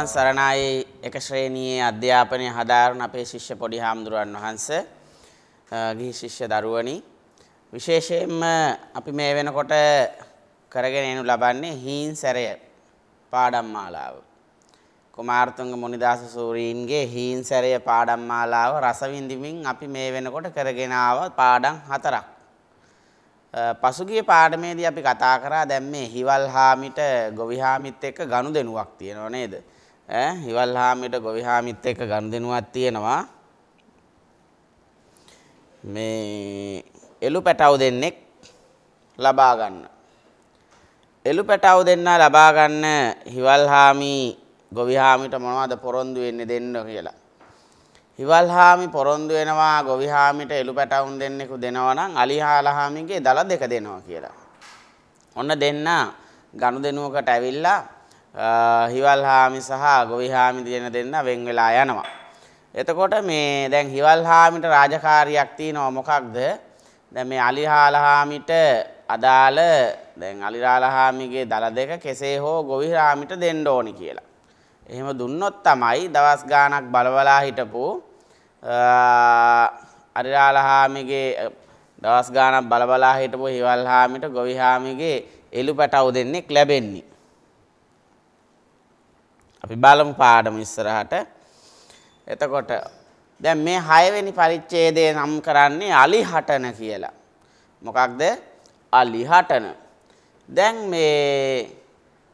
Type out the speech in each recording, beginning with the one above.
සරණපන් සරණයි එක ශ්‍රේණියේ අධ්‍යාපනය හදාරන අපේ ශිෂ්‍ය පොඩි හාමුදුරුවන් වහන්ස ගිහි ශිෂ්‍ය දරුවනි විශේෂයෙන්ම අපි මේ වෙනකොට කරගෙන එනු ලබන්නේ හීන් සැරය පාඩම් මාලාව කුමාරතුංග මුනිදාස සූරීන්ගේ හීන් සැරය පාඩම් මාලාව රසවිඳිමින් අපි මේ වෙනකොට කරගෙන ආව පාඩම් හතරක් පසුගිය පාඩමේදී අපි කතා කරා දැන් මේ හිවල් හාමිට ගොවි හාමිත් එක්ක ගනුදෙනුවක් තියෙනව නේද? ඈ හිවල් හාමිට ගොවි හාමිත් එක්ක ගනුදෙනුවක් තියෙනවා. මේ එළු පැටව දෙන්නෙක් ලබා ගන්න. එළු පැටව දෙන්නා ලබා ගන්න හිවල් හාමි ගොවි හාමිට මොනවද පොරොන්දු වෙන්නේ දෙන්න කියලා. හිවල් හාමි පොරොන්දු වෙනවා ගොවි හාමිට එළු පැටවුන් දෙන්නෙකු දෙනවා නම් අලිහාල හාමිගේ දල දෙක දෙනවා කියලා. ඔන්න දෙන්නා ගනුදෙනුවකට ඇවිල්ලා හිවල් හාමි සහ ගොවි හාමි දෙන දෙන්න වෙන් වෙලා යනවා. එතකොට මේ දැන් හිවල් හාමිට රාජකාරියක් තියෙනවා මොකක්ද? දැන් මේ අලිහාල හාමිට අදාළ දැන් අලිරාල හාමිගේ දල දෙක කෙසේ හෝ ගොවි හාමිට දෙන්න ඕනි කියලා. එහෙම දුන්නොත් තමයි දවස් ගාණක් බලවලා හිටපු අරිරාල හාමිගේ දවස් ගාණක් බලබලා හිටපු හිවල් හාමිට ගොවි හාමිගේ එළු පැටව් දෙන්නෙක් ලැබෙන්නේ. අපි බලමු පාඩම ඉස්සරහට. එතකොට දැන් මේ 6 වෙනි පරිච්ඡේදය නම් කරන්නේ අලිහටන කියලා. මොකක්ද? අලිහටන. දැන් මේ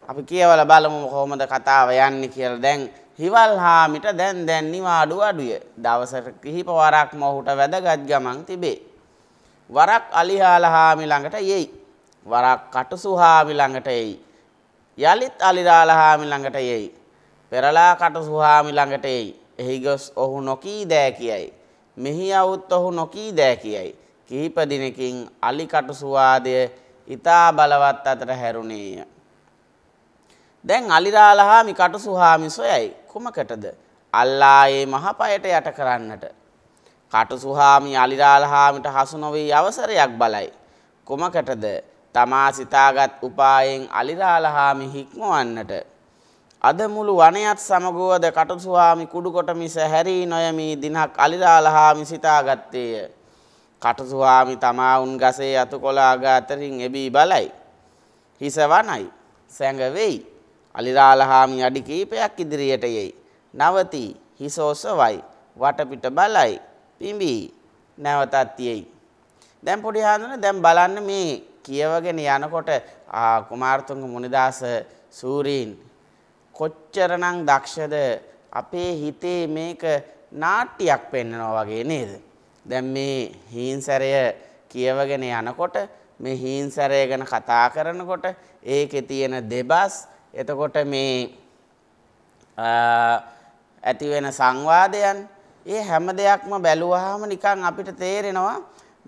අපි කියවලා බලමු කොහොමද කතාව යන්නේ කියලා. දැන් හිවල් හාමිට දැන් දැන් නිවාඩු අඩුය. දවසට කිහිප වරක්ම ඔහුට වැදගත් ගමන් තිබේ. වරක් අලිහාල හාමි ළඟට යෙයි. වරක් කටුසු හාමි ළඟට එයි. යලිත් අලිරාල හාමි ළඟට යෙයි. පෙරලා කට සුහාමි ළඟට එයි. එහි ගොස් ඔහු නොකී දෑ කියයි. මෙහි අවුත් ඔහු නොකී දෑ කියයි. කිහිප දිනකින් අලි කටු සුවාදය ඊතා බලවත් අතර හැරුණේය. දැන් අලිරාලහා මිකටු සුහාමි සොයයි. කුමකටද? අල්ලායේ මහපයට යට කරන්නට. කටු සුහාමි අලිරාලහාමිට හසු නොවී අවසරයක් බලයි. කුමකටද? තමා සිතාගත් උපායෙන් අලිරාලහාමි හික්මවන්නට. අද මුළු වනයත් සමගුවද කටුසුහාමි කුඩුකොට මිස හැරී නොයමී දිනක් අලිරාලහා මිසිතා ගත්තේය. කටුසුහාමි තමා උන් ගසේ අතුකොලාග අතරින් එබී බලයි. හිස වනයි සැඟවෙයි අලිරාලහාමි අඩි කීපයක් ඉදිරියට යෙයි. නවතී හිස ඔසවයි වටපිට බලයි පිඹී නැවතත් යෙයි. දැන් පොඩි හාඳුන දැන් බලන්න මේ කියවගෙන යනකොට කුමාරතුංග මුනිදාස සූරීන් කොච්චරනම් දක්ෂද අපේ හිතේ මේක නාට්‍යයක් පෙන්වනවා වගේ නේද? දැන් මේ හීන්සරය කියවගෙන යනකොට මේ හීන්සරය ගැන කතා කරනකොට ඒකේ තියෙන දෙබස් එතකොට මේ ඇති වෙන සංවාදයන් ඒ හැම දෙයක්ම බැලුවාම නිකන් අපිට තේරෙනවා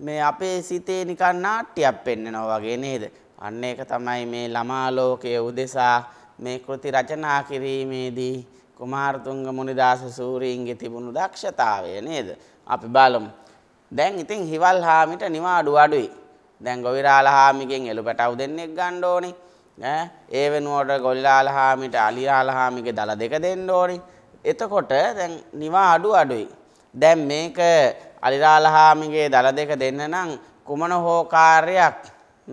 මේ අපේ සිතේ නිකන් නාට්‍යයක් පෙන්වනවා වගේ නේද? අන්න ඒක තමයි මේ ළමා ලෝකයේ උදෙසා මේ කෘති රචනා කිරීමේදී කුමාරතුංග මුනිදාස සූරීන්ගේ තිබුණු දක්ෂතාවය නේද? අපි බලමු. දැන් ඉතින් හිවල් හාමිට නිවාඩු අඩුයි. දැන් ගොවිරාල හාමිගෙන් එළුපැටව් දෙන්නෙක් ගන්න ඕනේ. ඈ ඒ වෙනුවට ගොල්ලාල හාමිට අලියාල හාමිගේ දල දෙක දෙන්න ඕනේ. එතකොට දැන් නිවාඩු අඩුයි. දැන් මේක අලිරාල හාමිගේ දල දෙක දෙන්න නම් කුමන හෝ කාර්යයක්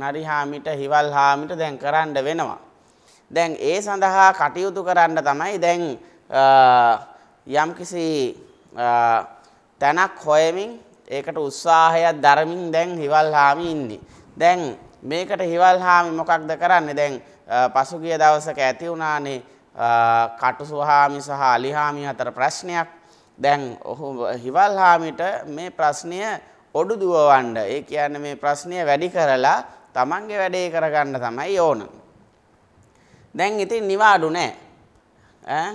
නරි හාමිට හිවල් හාමිට දැන් කරන්න වෙනවා. දැන් ඒ සඳහා කටයුතු කරන්න තමයි දැන් යම්කිසි තැනක් හොයමින් ඒකට උත්සාහයක් දරමින් දැන් හිවල් හාමි ඉන්නේ. දැන් මේකට හිවල් හාමි මොකක්ද කරන්නේ? දැන් පසුගිය දවසක ඇති වුණානේ කටුසුහාමි සහ අලිහාමි අතර ප්‍රශ්නයක්. දැන් ඔහු හිවල් හාමිට මේ ප්‍රශ්නය ඔඩු දුවවන්න. ඒ කියන්නේ මේ ප්‍රශ්නය වැඩි කරලා තමන්ගේ වැඩේ කරගන්න තමයි ඕන. දැන් ඉතින් නිවාඩු නෑ. ඈ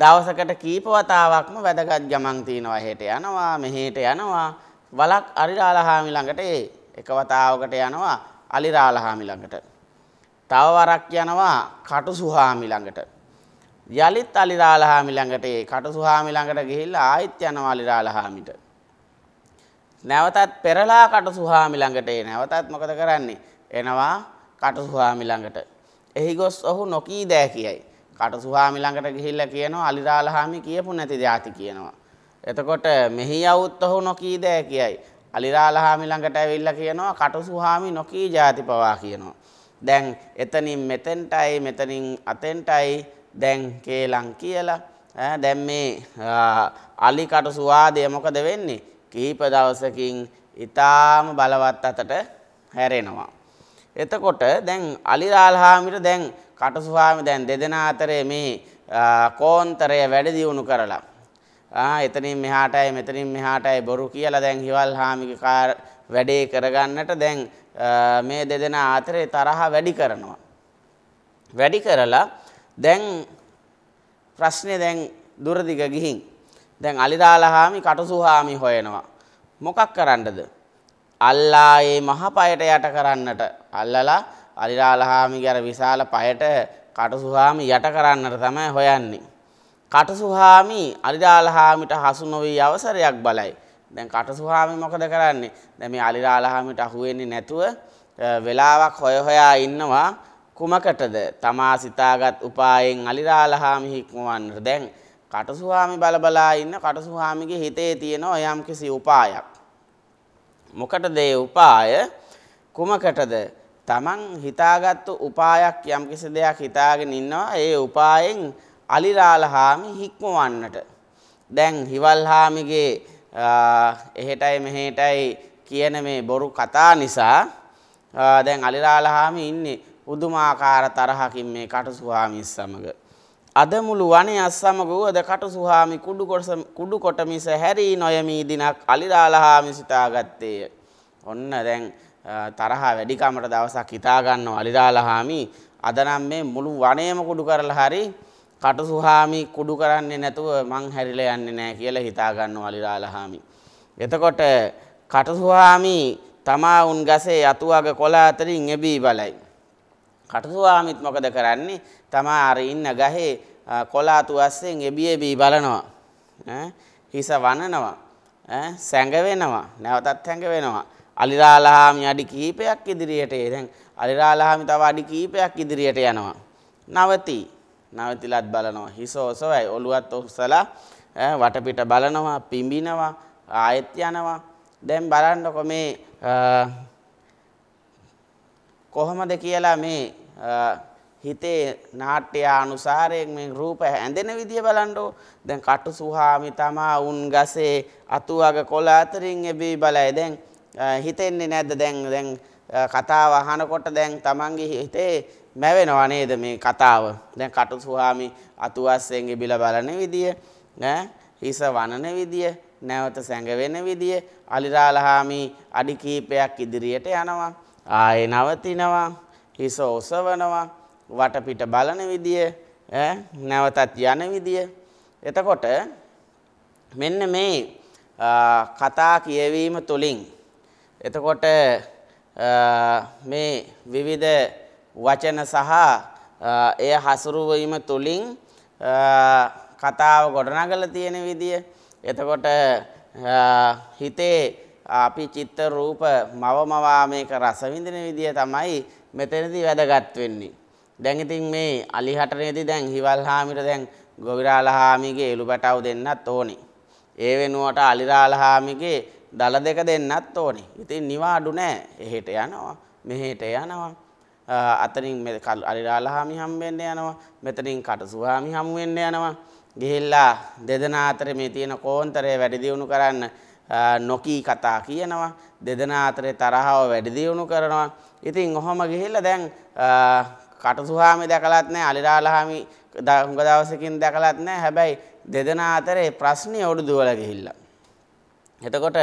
දවසකට කීප වතාවක්ම වැදගත් ගමන් තියෙනවා එහෙට යනවා මෙහෙට යනවා වලක් අරිරාලහාමි ළඟට ඒ එක වතාවකට යනවා අලිරාලහාමි ළඟට. තව වරක් යනවා කටුසුහාමි ළඟට. යලිත් අලිරාලහාමි ළඟට ඒ කටුසුහාමි ළඟට ගිහිල්ලා ආයෙත් යනවා අලිරාලහාමිට. නැවතත් පෙරලා කටුසුහාමි ළඟට ඒ නැවතත් මොකද කරන්නේ? එනවා කටුසුහාමි ළඟට. එහි ගොස් ඔහු නොකී දෑ කියයි. කටසුහාමි ළඟට ගිහිල්ලා කියනවා අලිරාලහාමි කියපු නැති ධාති කියනවා. එතකොට මෙහි යවුත් ඔහු නොකී දෑ කියයි. අලිරාලහාමි ළඟට ඇවිල්ලා කියනවා කටසුහාමි නොකී ಜಾති පවා කියනවා. දැන් එතනින් මෙතෙන්ටයි මෙතනින් අතෙන්ටයි දැන් කේලම් කියලා දැන් මේ අලි කටසුවාදය මොකද වෙන්නේ? කීප දවසකින් ඊටාම බලවත් අතට හැරෙනවා. එතකොට දැන් අලිලාල් හාමිට දැන් කටුස්වාමි දැන් දෙදෙනා අතරේ මේ කෝන්තරය වැඩි දියුණු කරලා ආ එතනින් මෙහාටයි මෙතනින් මෙහාටයි බොරු කියලා දැන් හිවල් හාමිගේ වැඩේ කරගන්නට දැන් මේ දෙදෙනා අතරේ තරහ වැඩි කරනවා වැඩි කරලා දැන් ප්‍රශ්නේ දැන් දුරදිග ගිහින් දැන් අලිදාලා හාමි කටුසු හාමි හොයනවා මොකක් කරන්නද අල්ලා ඒ මහ පයට යට කරන්නට අල්ලලා අලිරාලහාමිගේ අර විශාල පයට කටුසුහාමි යට කරන්නට තමයි හොයන්නේ. කටුසුහාමි අලිරාලහාමිට හසු නොවී අවසරයක් බලයි. දැන් කටුසුහාමි මොකද කරන්නේ? දැන් මේ අලිරාලහාමිට අහු වෙන්නේ නැතුව වෙලාවක් හොය හොයා ඉන්නවා කුමකටද? තමා සිතාගත් උපායෙන් අලිරාලහාමි හික්මවන්නට. දැන් කටුසුහාමි බලබලා ඉන්න කටුසුහාමිගේ හිතේ තියෙන යම්කිසි උපායක්. මොකටද ඒ උපාය? කුමකටද? Taman හිතාගත්තු උපායක් යම්කිසි දෙයක් හිතාගෙන ඉන්නවා. ඒ උපායෙන් අලිරාල හාමි හික්මවන්නට. දැන් හිවල් හාමිගේ එහෙටයි මෙහෙටයි කියන මේ බොරු කතා නිසා දැන් අලිරාල හාමි ඉන්නේ උදුමාකාර තරහකින් මේ කටුසුහාමි සමග. අද මුළු වනේ අස්සමග වුවද කටු සුහාමි කුඩු කොටස කුඩු කොට මිස හැරී නොයමී දිනක් අලිරාලහාමි සිතාගත්තේය. ඔන්න දැන් තරහා වැඩිකමට දවසක් හිතා ගන්නවා අලිරාලහාමි අද නම් මේ මුළු වනේම කුඩු කරලා හරි කටු සුහාමි කුඩු කරන්නේ නැතුව මං හැරිලා යන්නේ නැහැ කියලා හිතා ගන්නවා අලිරාලහාමි. එතකොට කටු සුහාමි තමා උන් ගසේ යතු අග කොළ අතරින් එබී බලයි. කටු සුහාමිත් මොකද කරන්නේ? තමා අර ඉන්න ගහේ කොලාතු අස්සෙන් එබි එබි බලනවා. හිස වනනවා. සැඟ වෙනවා. නැවතත් හැඟ වෙනවා. අලිරාලහාමි අඩි කීපයක් ඉදිරියට ඒ. දැන් අලිරාලහාමි තව අඩි කීපයක් ඉදිරියට යනවා. නවති. නවතිලත් බලනවා. හිස ඔසවයි. ඔළුවත් ඔසලා වටපිට බලනවා, පිඹිනවා, ආයෙත් යනවා. දැන් බලන්නකො මේ කොහොමද කියලා මේ හිතේ නාට්‍ය අනුසාරයෙන් මේ රූප ඇඳෙන විදිය බලන්නෝ දැන් කටු සුහාමි තමා උන් ගසේ අතු අග කොළ අතරින් එබී බලයි දැන් හිතෙන්නේ නැද්ද දැන් දැන් කතාව අහනකොට දැන් Tamange හිතේ මැවෙනවා නේද මේ කතාව දැන් කටු සුහාමි අතු අස්සෙන් එබිලා බලන විදිය නෑ හිස වනන විදිය නැවත සැඟවෙන විදිය අලිරාලහාමි අඩි කීපයක් ඉදිරියට යනවා ආයේ නවතිනවා හිස ඔසවනවා වටපිට බලන විදිය නැවතත් යන විදිය එතකොට මෙන්න මේ කතා කියවීම තුලින් එතකොට මේ විවිධ වචන සහ එය හසුරුවීම තුලින් කතාව ගොඩනගලා තියෙන විදිය එතකොට හිතේ අපි චිත්ත රූප මවමවා මේක රස විඳින විදිය තමයි මෙතනදී වැදගත් වෙන්නේ දැන් ඉතින් මේ අලි හටනේදී දැන් හිවල් හාමිට දැන් ගොවිරාල හාමිගේ එළු පැටව දෙන්නත් ඕනේ. ඒ වෙනුවට අලිරාල හාමිගේ දල දෙක දෙන්නත් ඕනේ. ඉතින් නිවාඩු නෑ. එහෙට යනවා. මෙහෙට යනවා. අතනින් මේ අලිරාල හාමි හම්බෙන්න යනවා. මෙතනින් කටසු හාමි හමු වෙන්න යනවා. ගිහිල්ලා දෙදෙනා අතරේ මේ තියෙන කෝන්තරය වැඩි දියුණු කරන්න නොකී කතා කියනවා. දෙදෙනා අතරේ තරහව වැඩි දියුණු කරනවා. ඉතින් ඔහොම ගිහිල්ලා දැන් කටුසුහාමි දැකලත් නැහැ අලිරාලහාමි හුඟ දවසකින් දැකලත් නැහැ හැබැයි දෙදෙනා අතරේ ප්‍රශ්නේ ඔඩු දුවලා ගිහිල්ලා එතකොට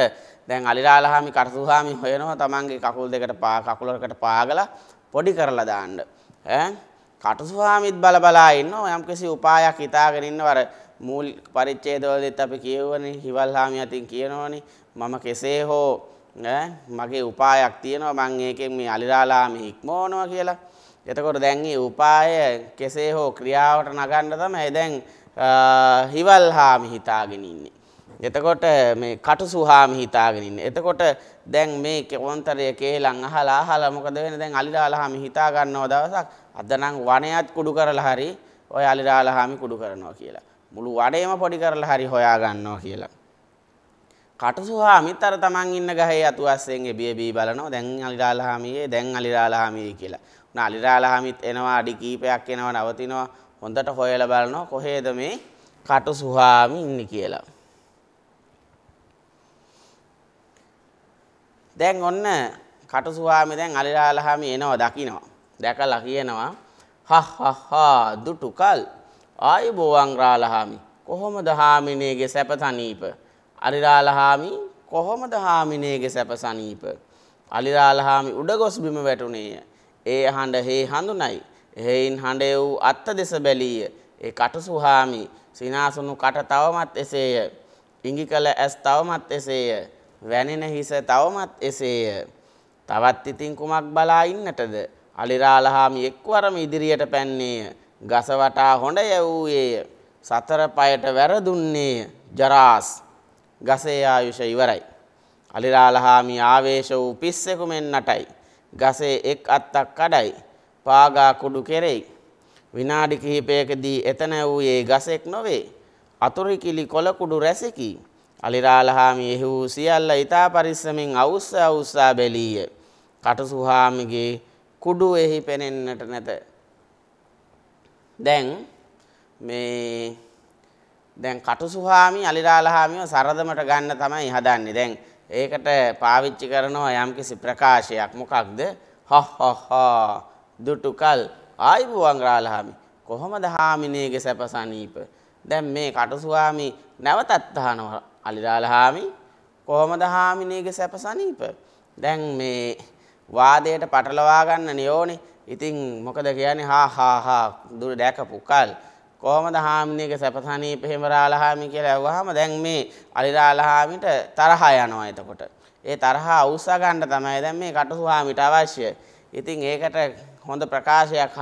දැන් අලිරාලහාමි කටුසුහාමි හොයනවා තමන්ගේ කකුල් දෙකට පා කකුලකට පාගලා පොඩි කරලා දාන්න ඈ කටුසුහාමිත් බල බලා ඉන්නවා යම්කිසි උපායක් හිතාගෙන ඉන්නවර මූල් පරිච්ඡේදවලදීත් අපි කියවනේ හිවල්හාමි අතින් කියනවනේ මම කෙසේ හෝ මගේ උපායක් තියෙනවා මං ඒකෙන් මේ අලිරාලාමි ඉක්මවනවා කියලා එතකොට දැන් මේ උපාය කෙසේ හෝ ක්‍රියාවට නගන්න තමයි දැන් හිවල් හාමි හිතාගෙන ඉන්නේ. එතකොට මේ කටුසු හාමි හිතාගෙන ඉන්නේ. එතකොට දැන් මේ කොන්තරය කේලම් අහලා අහලා මොකද වෙන්නේ දැන් අලිරාලා හාමි හිතා ගන්නව දවසක් අද නම් වණයත් කුඩු කරලා හරි ඔය අලිරාලා හාමි කුඩු කරනවා කියලා. මුළු වඩේම පොඩි කරලා හරි හොයා ගන්නවා කියලා. කටසුහා අමිතර තමන් ඉන්න ගහේ අතුවස්සෙන් එබිය බී බලනවා දැන් අලිරාලහාමියේ දැන් අලිරාලහාමියේ කියලා. නාලිරාලහමිත් එනවා අඩි කීපයක් එනවා නවතිනවා හොඳට හොයලා බලනවා කොහේද මේ කටු සුහාමි ඉන්නේ කියලා. දැන් ඔන්න කටු සුහාමි දැන් අලිරාලහමි එනවා දකිනවා. දැකලා කියනවා හහහා දුටුකල් ආයි බොවන් රාලහාමි කොහොමද හාමිනේගේ සැප තනීප අලිරාලහාමි කොහොමද හාමිනේගේ සැප සනීප අලිරාලහාමි උඩගොස් බිම වැටුණේය ඒ හඬ හේ හඳුනයි. එහෙයින් හඬේ වූ අත්ත දෙස බැලීය. ඒ කට සුහාමි. සිනාසුණු කට තවමත් එසේය. ඉඟි කළ ඇස් තවමත් එසේය. වැනෙන හිස තවමත් එසේය. තවත් ඉතින් කුමක් බලා ඉන්නටද? අලිරාලහාමි එක්වරම ඉදිරියට පැන්නේය. ගස වටා හොඬ යැවූයේය. සතර පයට වැරදුන්නේය. ජරාස්. ගසේ ආයුෂ ඉවරයි. අලිරාලහාමි ආවේශ වූ පිස්සෙකු මෙන් නටයි. ගසේ එක් අත්තක් කඩයි පාගා කුඩු කෙරෙයි විනාඩි කිහිපයකදී එතන වූයේ ගසෙක් නොවේ අතුරුකිලි කොළ කුඩු රැසෙකි අලිරාලහාමි එහි වූ සියල්ල ඊතා පරිස්සමින් අවුස්ස අවුස්සා බැලීය කටසුහාමිගේ කුඩු එහි පෙනෙන්නට නැත දැන් මේ දැන් කටුසුහාමි අලිරාලහාමිව සරදමට ගන්න තමයි හදන්නේ. දැන් ඒකට පාවිච්චි කරනවා යම්කිසි ප්‍රකාශයක් මොකක්ද හොහොහෝ දුටුකල් ආයිබුවන් රාලහාමි කොහොමද හාමිනේගේ සැප සනීප දැන් මේ කටුස්වාමි නැවතත් අහනවා අලිරාලහාමි කොහොමද හාමිනේගේ සැප සනීප දැන් මේ වාදයට පටලවා ගන්න නියෝනේ ඉතින් මොකද කියන්නේ හා හා හා දුර දැකපු කල් කොහොමද හාමිනේක සැපසනීප හිමරාලහාමි කියලා ඇහුවාම දැන් මේ අලිරාලහාමිට තරහ යනවා එතකොට. ඒ තරහ අවුස්සා ගන්න තමයි දැන් මේ කටුසු හාමිට අවශ්‍ය. ඉතින් ඒකට හොඳ ප්‍රකාශයක්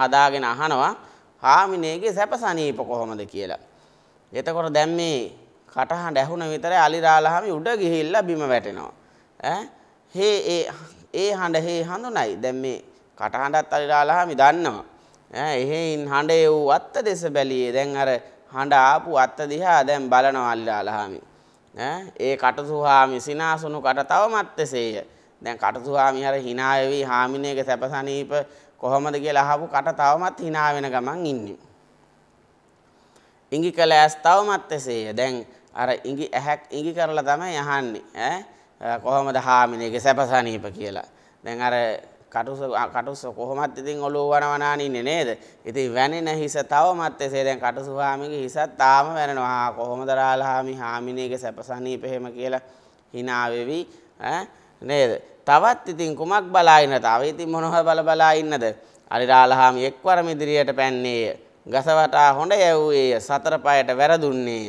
හදාගෙන අහනවා හාමිනේගේ සැපසනීප කොහොමද කියලා. එතකොට දැන් මේ කටහඬ ඇහුන විතරයි අලිරාලහාමි උඩ ගිහිල්ලා බිම වැටෙනවා. ඈ හේ ඒ ඒ හඬ හේ හඳුනයි. දැන් මේ කටහඬත් අලිරාලහාමි දන්නවා. එහෙයින් හඬ එවූ අත්ත දෙස බැලියේ දැන් අර හඬ ආපු අත්ත දිහා දැන් බලනවල්ලා අලහාමි. ඒ කටසුහාමි සිනාසුණු කට තවමත් එසේය. දැන් කටසුහාමි අර hina වෙවි හාමිනේක සැපසනීප කොහොමද කියලා අහපු කට තවමත් hina වෙන ගමන් ඉන්නේ. ඉඟි කළ ඇස් තවමත් එසේය. දැන් අර ඉඟි ඇහක් ඉඟි කරලා තමයි අහන්නේ. ඈ කොහොමද හාමිනේක සැපසනීප කියලා. දැන් අර කටුස කටුස කොහොමත් ඉතින් ඔලුව වනවනාන ඉන්නේ නේද? ඉතින් වැනෙන හිස තවමත් එසේ දැන් කටුස හාමිගේ හිසත් තාම වැනෙනවා. කොහොමද රාලහාමි හාමිනේගේ සැපසනීප එහෙම කියලා hina වෙවි ඈ නේද? තවත් ඉතින් කුමක් බලා ඉන්නද? තව ඉතින් මොනවද බල බලා ඉන්නද? අලි රාලහාමි එක්වරම ඉදිරියට පැන්නේය. ගස වටා හොඬ යැවුවේය. සතර පායට වැරදුන්නේය.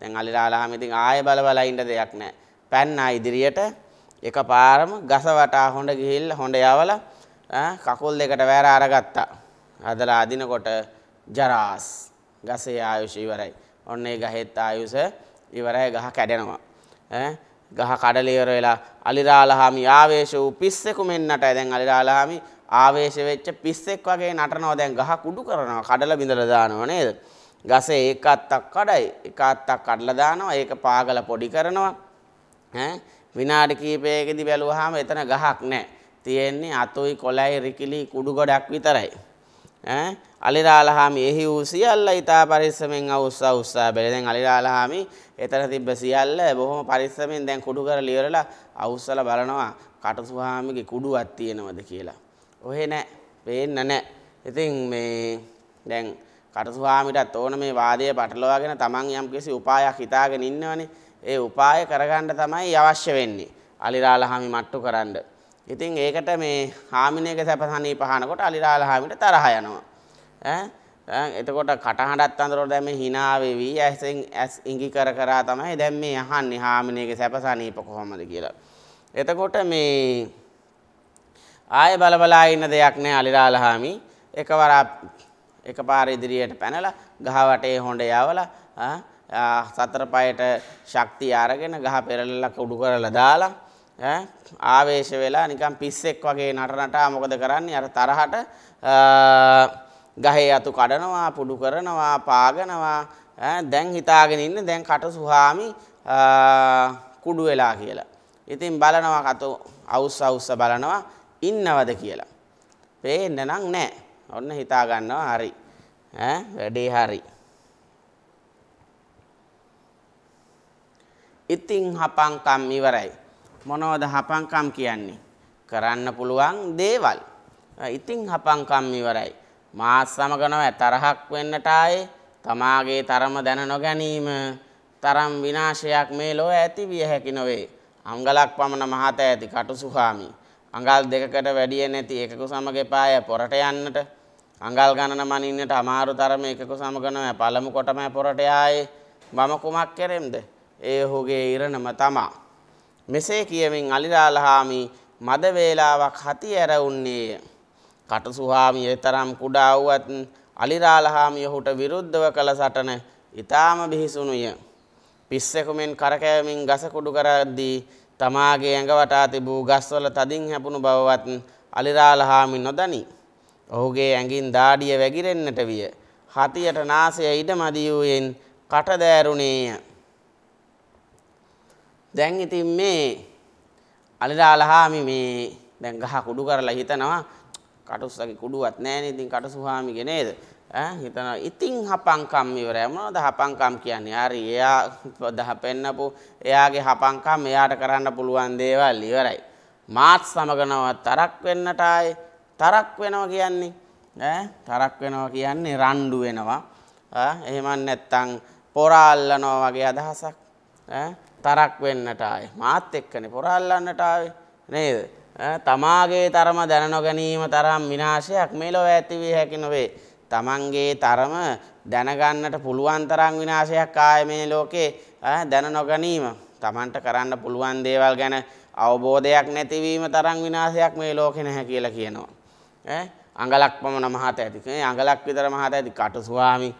දැන් අලි රාලහාමි ඉතින් ආයෙ බල බල ඉන්න දෙයක් නැහැ. පැන්නා ඉදිරියට එකපාරම ගස වටා හොඬ ගිහිල්ලා හොඬ යවලා කකුල් දෙකට වැර අරගත්තා. හදලා අදිනකොට ජරාස් ගසේ ආයුෂ ඉවරයි. ඔන්න ඒ ගහෙත් ආයුෂ ඉවරයි ගහ කැඩෙනවා. ගහ කඩලා ඉවර වෙලා අලිරාලහාමි ආවේශ වූ පිස්සෙකු මෙන්නටයි දැන් අලිරාලහාමි ආවේශ වෙච්ච පිස්සෙක් වගේ නටනවා දැන් ගහ කුඩු කරනවා කඩලා බිඳලා දානවා නේද? ගසේ ඒක අත්තක් කඩයි. ඒක අත්තක් කඩලා දානවා. ඒක පාගල පොඩි කරනවා. ඈ විනාඩි කීපයකදී බැලුවාම එතන ගහක් නැහැ. තියෙන්නේ අතුයි කොළයි රිකිලි කුඩු ගොඩක් විතරයි. ඈ අලිරාලහාමි එහි වූ සියල්ල ඊතා පරිස්සමෙන් අවුස්සා උස්සා බැලේ. දැන් අලිරාලහාමි එතන තිබ්බ සියල්ල බොහොම පරිස්සමෙන් දැන් කුඩු කරලා ඉවරලා අවුස්සලා බලනවා කටසුහාමිගේ කුඩුවක් තියෙනවද කියලා. ඔහෙ නැහැ. පේන්න නැහැ. ඉතින් මේ දැන් කටසුහාමිටත් ඕන මේ වාදය පටලවාගෙන තමන් යම් කිසි උපායක් හිතාගෙන ඉන්නවනේ. ඒ උපාය කරගන්න තමයි අවශ්‍ය වෙන්නේ. අලිරාලහාමි මට්ටු කරන්න. ඉතින් ඒකට මේ හාමිනේක සැපසනී පහනකොට අලිරාලහාමිට තරහ යනවා. ඈ එතකොට කටහඬත් අඳුර දැන් මේ hina වෙවි ඇසෙන් ඇස් ඉඟි කර කරා තමයි දැන් මේ අහන්නේ හාමිනේගේ සැපසනීප කොහොමද කියලා. එතකොට මේ ආය බලබලා ඉන්න දෙයක් නෑ අලිරාලහාමි. එකවර එකපාර ඉදිරියට පැනලා ගහ වටේ හොඬ යවලා සතර පයට ශක්තිය අරගෙන ගහ පෙරලලා උඩු කරලා දාලා ආවේශ වෙලා නිකන් පිස්සෙක් වගේ නටනටා මොකද කරන්නේ අර තරහට ගහේ අතු කඩනවා පුඩු කරනවා පාගනවා දැන් හිතාගෙන ඉන්නේ දැන් කට සුහාමි කුඩු වෙලා කියලා. ඉතින් බලනවා කතු අවුස්ස අවුස්ස බලනවා ඉන්නවද කියලා. පේන්න නම් නැහැ. ඔන්න හිතා ගන්නවා හරි. ඈ වැඩේ හරි. ඉතින් හපංකම් ඉවරයි. මොනවද හපංකම් කියන්නේ? කරන්න පුළුවන් දේවල්. ඉතින් හපංකම් ඉවරයි. මාත් සමග නොවැ තරහක් වෙන්නට ආයේ තමාගේ තරම දැන නොගැනීම තරම් විනාශයක් මේ ලොව ඇති විය හැකි නොවේ. අංගලක් පමණ මහත ඇති කටුසුහාමි. අඟල් දෙකකට වැඩිය නැති එකකු සමග එපාය පොරට යන්නට අඟල් ගණන මනින්නට අමාරු තරම එකකු සමග නොවැ පළමු කොටම පොරට ආයේ මම කුමක් කෙරෙම්ද? ඒ ඔහුගේ ඉරණම තමා. මෙසේ කියමින් අලිරාලහාමි මද වේලාවක් හති ඇරවුන්නේය. කටසුහාමි එතරම් කුඩා වුවත් අලිරාලහාමි ඔහුට විරුද්ධව කළ සටන ඊටාම බිහිසුණුය. පිස්සෙකුමෙන් කරකැවමින් ගස කුඩු කරද්දී තමාගේ ඇඟ වටා තිබූ ගස්වල තදින් හැපුණු බවවත් අලිරාලහාමි නොදනි. ඔහුගේ ඇඟින් දාඩිය වැగిරෙන්නට විය. හතියට නාසය ඉඩ මදියුයෙන් කට දෑරුණේය. දැන් ඉතින් මේ අලදාලහාමි මේ දැන් ගහ කුඩු කරලා හිතනවා කටුස්සගේ කුඩුවත් නැහනේ ඉතින් කටුසුහාමිගේ නේද ඈ හිතනවා ඉතින් හපංකම් ඉවරයි මොනවද හපංකම් කියන්නේ හරි එයා දහ පෙන්නපු එයාගේ හපංකම් එයාට කරන්න පුළුවන් දේවල් ඉවරයි මාත් සමගනවා තරක් වෙන්නට ආයේ තරක් වෙනවා කියන්නේ ඈ තරක් වෙනවා කියන්නේ රණ්ඩු වෙනවා ඈ එහෙම නැත්තම් පොරාල්ලනවා වගේ අදහසක් ඈ තරක් වෙන්නට ආවේ. මාත් එක්කනේ පොරල්ලන්නට ආවේ. නේද? තමාගේ තරම දැන නොගැනීම තරම් විනාශයක් මේ ලොව ඇති විය හැකි නොවේ. තමන්ගේ තරම දැනගන්නට පුළුවන් තරම් විනාශයක් ආයේ මේ ලෝකේ දැන නොගැනීම. තමන්ට කරන්න පුළුවන් දේවල් ගැන අවබෝධයක් නැතිවීම තරම් විනාශයක් මේ ලෝකේ නැහැ කියලා කියනවා. ඈ අඟලක් පමණ මහත ඇති. මේ අඟලක් විතර මහත ඇති කටු ස්වාමි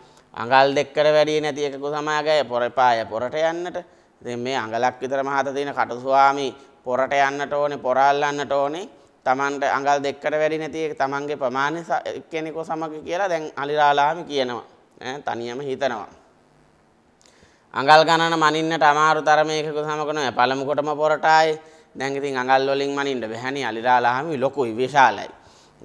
අඟල් දෙකකට වැඩි නැති එකකු සමාගය පොරපාය පොරට යන්නට ඉතින් මේ අඟලක් විතර මහත තියෙන කටු ස්වාමි පොරට යන්නට ඕනේ පොරාල්ලන්නට ඕනේ Tamanට අඟල් දෙකකට වැඩි නැති එක Tamanගේ ප්‍රමාණය එක්කෙනෙකු සමග කියලා දැන් අලිරාලාම කියනවා ඈ තනියම හිතනවා අඟල් ගණන මනින්නට අමාරු තරමයකක සමගනවා පළමු කොටම පොරටායි දැන් ඉතින් අඟල් වලින් මනින්න බැහැනේ අලිරාලාම ලොකුයි විශාලයි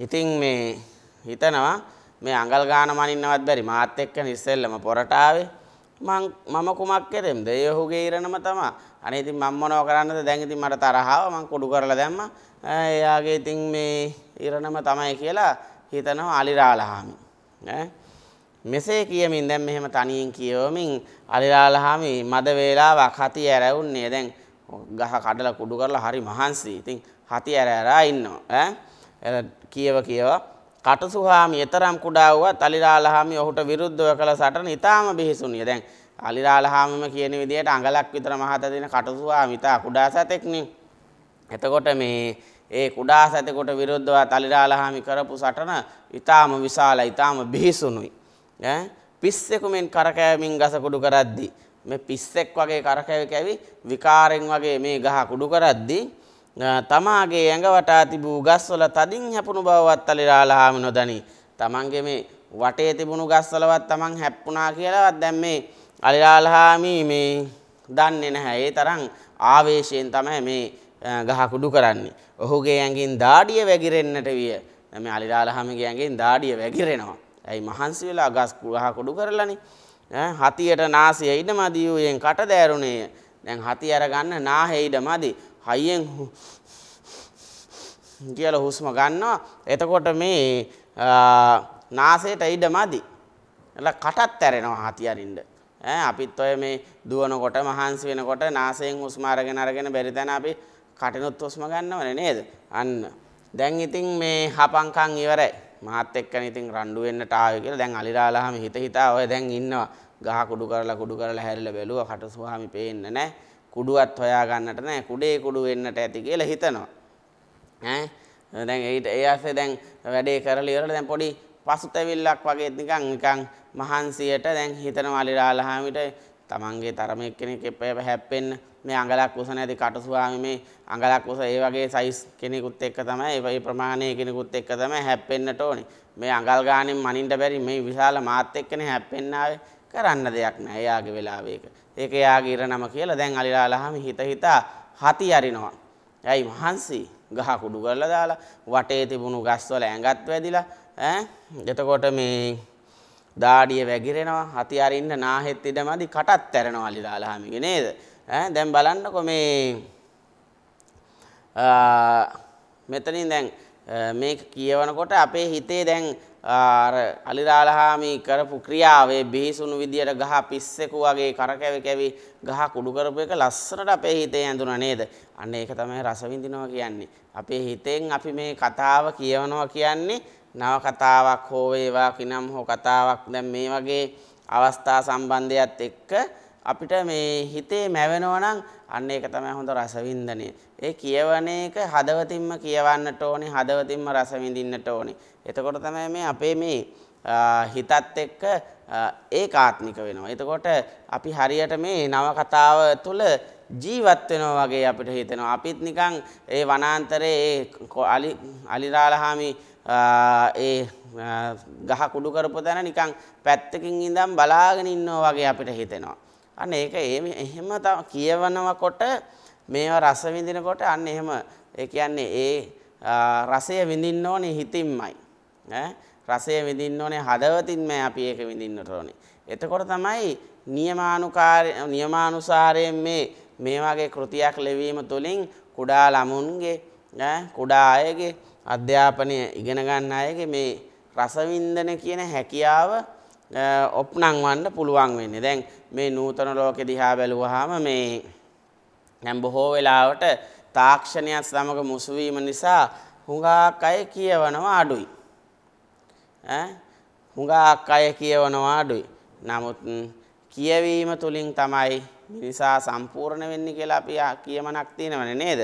ඉතින් මේ හිතනවා මේ අඟල් ගාන මනින්නවත් බැරි මාත් එක්කනේ ඉස්සෙල්ලම පොරට ආවේ මම කුමක් කෙරෙම්ද ඒ ඔහුගේ ඉරණම තමා අනේ ඉතින් මම මොනව කරන්නද දැන් ඉතින් මට තරහව මං කුඩු කරලා දැම්ම එයාගේ ඉතින් මේ ඉරණම තමයි කියලා හිතනවා අලිරාලහාමි මෙසේ කියමින් දැන් මෙහෙම තනියෙන් කියවමින් අලිරාලහාමි මද වේලාවක් හති ඇරවුන්නේ දැන් ගහ කඩලා කුඩු කරලා හරි මහන්සි ඉතින් හති ඇර ඇරා ඉන්නවා ඈ කියව කියවා කටුසුහාමි එතරම් කුඩා වුවත් අලිරාලහාමි ඔහුට විරුද්ධව කළ සටන ඉතාම බිහිසුණිය. දැන් අලිරාලහාමිම කියන විදිහට අඟලක් විතර මහත දෙන කටුසුහාමි ඉතා කුඩා සතෙක්නේ. එතකොට මේ ඒ කුඩා සතෙකුට විරුද්ධව අලිරාලහාමි කරපු සටන ඉතාම විශාල ඉතාම බිහිසුණුයි. ඈ පිස්සෙකු මෙන් කරකැවමින් ගස කුඩු කරද්දී මේ පිස්සෙක් වගේ කරකැවි කැවි විකාරෙන් වගේ මේ ගහ කුඩු කරද්දී තමාගේ ඇඟ වටා තිබූ ගස්වල තදින් හැපුණු බවවත් අලිරාලාම නොදනි. තමන්ගේ මේ වටේ තිබුණු ගස්වලවත් තමන් හැප්පුණා කියලාවත් දැන් මේ අලිරාලාමි මේ දන්නේ නැහැ. ඒ තරම් ආවේශයෙන් තමයි මේ ගහ කුඩු කරන්නේ. ඔහුගේ ඇඟින් දාඩිය වැగిරෙන්නට විය. මේ අලිරාලාමිගේ ඇඟින් දාඩිය වැగిරෙනවා. ඇයි මහන්සි වෙලා ගස් ගහ කුඩු කරලානේ. හතියට නාසය ඉඩ මදියුයෙන් කට දෑරුණේය. දැන් හති අරගන්න නාහෙ ඉඩ මදි. හයියෙන් කියලා හුස්ම ගන්නවා. එතකොට මේ නාසයට ඉඩ මදි. එල කටත් ඇරෙනවා හති අරින්න. ඈ අපිත් ඔය මේ දුවනකොට මහන්සි වෙනකොට නාසයෙන් හුස්ම අරගෙන අරගෙන බැරි තැන අපි කටිනුත් හුස්ම ගන්නවනේ නේද? අන්න. දැන් ඉතින් මේ හපංකම් ඉවරයි. මහත් එක්කන ඉතින් රණ්ඩු වෙන්නට ආවේ කියලා දැන් අලිරාලාම හිත හිතා ඔය දැන් ඉන්නවා. ගහ කුඩු කරලා කුඩු කරලා හැරිලා බැලුවා කට ස්වාමි පේන්නේ නැහැ. කුඩුවත් හොයා ගන්නට නෑ කුඩේ කුඩු වෙන්නට ඇති කියලා හිතනවා. ඈ දැන් ඊට ඒ ආසේ දැන් වැඩේ කරලා ඉවරලා දැන් පොඩි පසුතැවිල්ලක් වගේ නිකන් නිකන් මහන්සියට දැන් හිතනවා ලිරාලහාමිට තමන්ගේ තරමෙක් කෙනෙක් එපැප හැප්පෙන්න මේ අඟලක් උස නැති කටුස්වාමි මේ අඟලක් උස ඒ වගේ සයිස් කෙනෙකුත් එක්ක තමයි ඒ ප්‍රමාණයේ කෙනෙකුත් එක්ක තමයි හැප්පෙන්නට ඕනේ. මේ අඟල් ගානෙන් මනින්න බැරි මේ විශාල මාත් එක්කනේ හැප්පෙන්න ආවේ කරන්න දෙයක් නැහැ එයාගේ වෙලාව ඒක. ඒක එයාගේ ඉරණම කියලා දැන් අලිලාලාම හිත හිතා හති අරිනවා. ඇයි මහන්සි ගහ කුඩු කරලා දාලා වටේ තිබුණු ගස්වල ඇඟත් වැදිලා ඈ එතකොට මේ දාඩිය වැగిරෙනවා හති අරින්න නාහෙත් ඉඩමදි කටත් ඇරෙනවා අලිලාලාමගේ නේද? ඈ දැන් බලන්නකො මේ මෙතනින් දැන් මේක කියවනකොට අපේ හිතේ දැන් අර අලිරාලහාමි කරපු ක්‍රියාවේ බිහිසුණු විදියට ගහ පිස්සෙකු වගේ කරකැවි කැවි ගහ කුඩු කරපු එක ලස්සනට අපේ හිතේ ඇඳුනා නේද? අන්න ඒක තමයි රස විඳිනවා කියන්නේ. අපේ හිතෙන් අපි මේ කතාව කියවනවා කියන්නේ නව කතාවක් හෝ වේවා කිනම් හෝ කතාවක් දැන් මේ වගේ අවස්ථා සම්බන්ධයත් එක්ක අපිට මේ හිතේ මැවෙනවා නම් අන්න ඒක තමයි හොඳ රසවින්දනය. ඒ කියවන එක හදවතින්ම කියවන්නට ඕනේ, හදවතින්ම රස විඳින්නට ඕනේ. එතකොට තමයි මේ අපේ මේ හිතත් එක්ක ඒකාත්මික වෙනවා. එතකොට අපි හරියට මේ නව කතාව තුළ ජීවත් වෙනවා වගේ අපිට හිතෙනවා. අපිත් නිකන් ඒ වනාන්තරයේ ඒ අලිරාලහාමි ඒ ගහ කුඩු කරපු තැන නිකන් පැත්තකින් ඉඳන් බලාගෙන ඉන්නවා වගේ අපිට හිතෙනවා. අන්න ඒක එහෙම කියවනකොට මේවා රස විඳිනකොට අන්න එහෙම ඒ කියන්නේ ඒ රසය විඳින්න ඕනේ හිතින්මයි. ඈ රසය විඳින්න ඕනේ හදවතින්ම අපි ඒක විඳින්නට ඕනේ. එතකොට තමයි නියමානුකාරය නියමානුසාරයෙන් මේ මේ වගේ කෘතියක් ලැබීම තුළින් කුඩා ළමුන්ගේ ඈ කුඩා අයගේ අධ්‍යාපනය ඉගෙන ගන්න අයගේ මේ රසවින්දන කියන හැකියාව ඔප්නංවන්න පුළුවන් වෙන්නේ. දැන් මේ නූතන ලෝකෙ දිහා බැලුවාම මේ දැන් බොහෝ වෙලාවට තාක්ෂණයත් සමග මුසු වීම නිසා හුඟක් අය කියවනවා අඩුයි. හුඟක් අය කියවනවා අඩුයි. නමුත් කියවීම තුළින් තමයි මිනිසා සම්පූර්ණ වෙන්නේ කියලා අපි කියමනක් තියෙනවනේ නේද?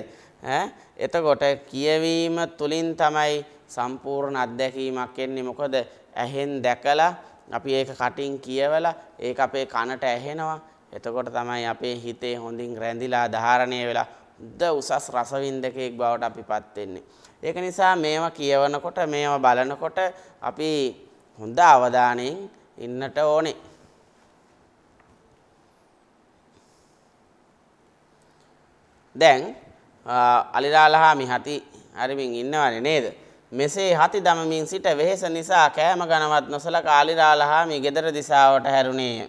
එතකොට කියවීම තුළින් තමයි සම්පූර්ණ අත්දැකීමක් එන්නේ. මොකද ඇහෙන් දැකලා අපි ඒක කටින් කියවලා ඒක අපේ කනට ඇහෙනවා. එතකොට තමයි අපේ හිතේ හොඳින් රැඳිලා ධාරණය වෙලා ද උසස් රසවින්දකයෙක් බවට අපි පත් වෙන්නේ. ඒක නිසා මේවා කියවනකොට මේවා බලනකොට අපි හොඳ අවධානයෙන් ඉන්නට ඕනේ. දැන් අලිලාලහා මිහති අරමින් ඉන්නවනේ නේද? මෙසේ හති දමමින් සිට වෙහෙස නිසා කෑම ගණවත් නොසලකා අලිලාලහා මි ගෙදර දිසාවට හැරුණේය.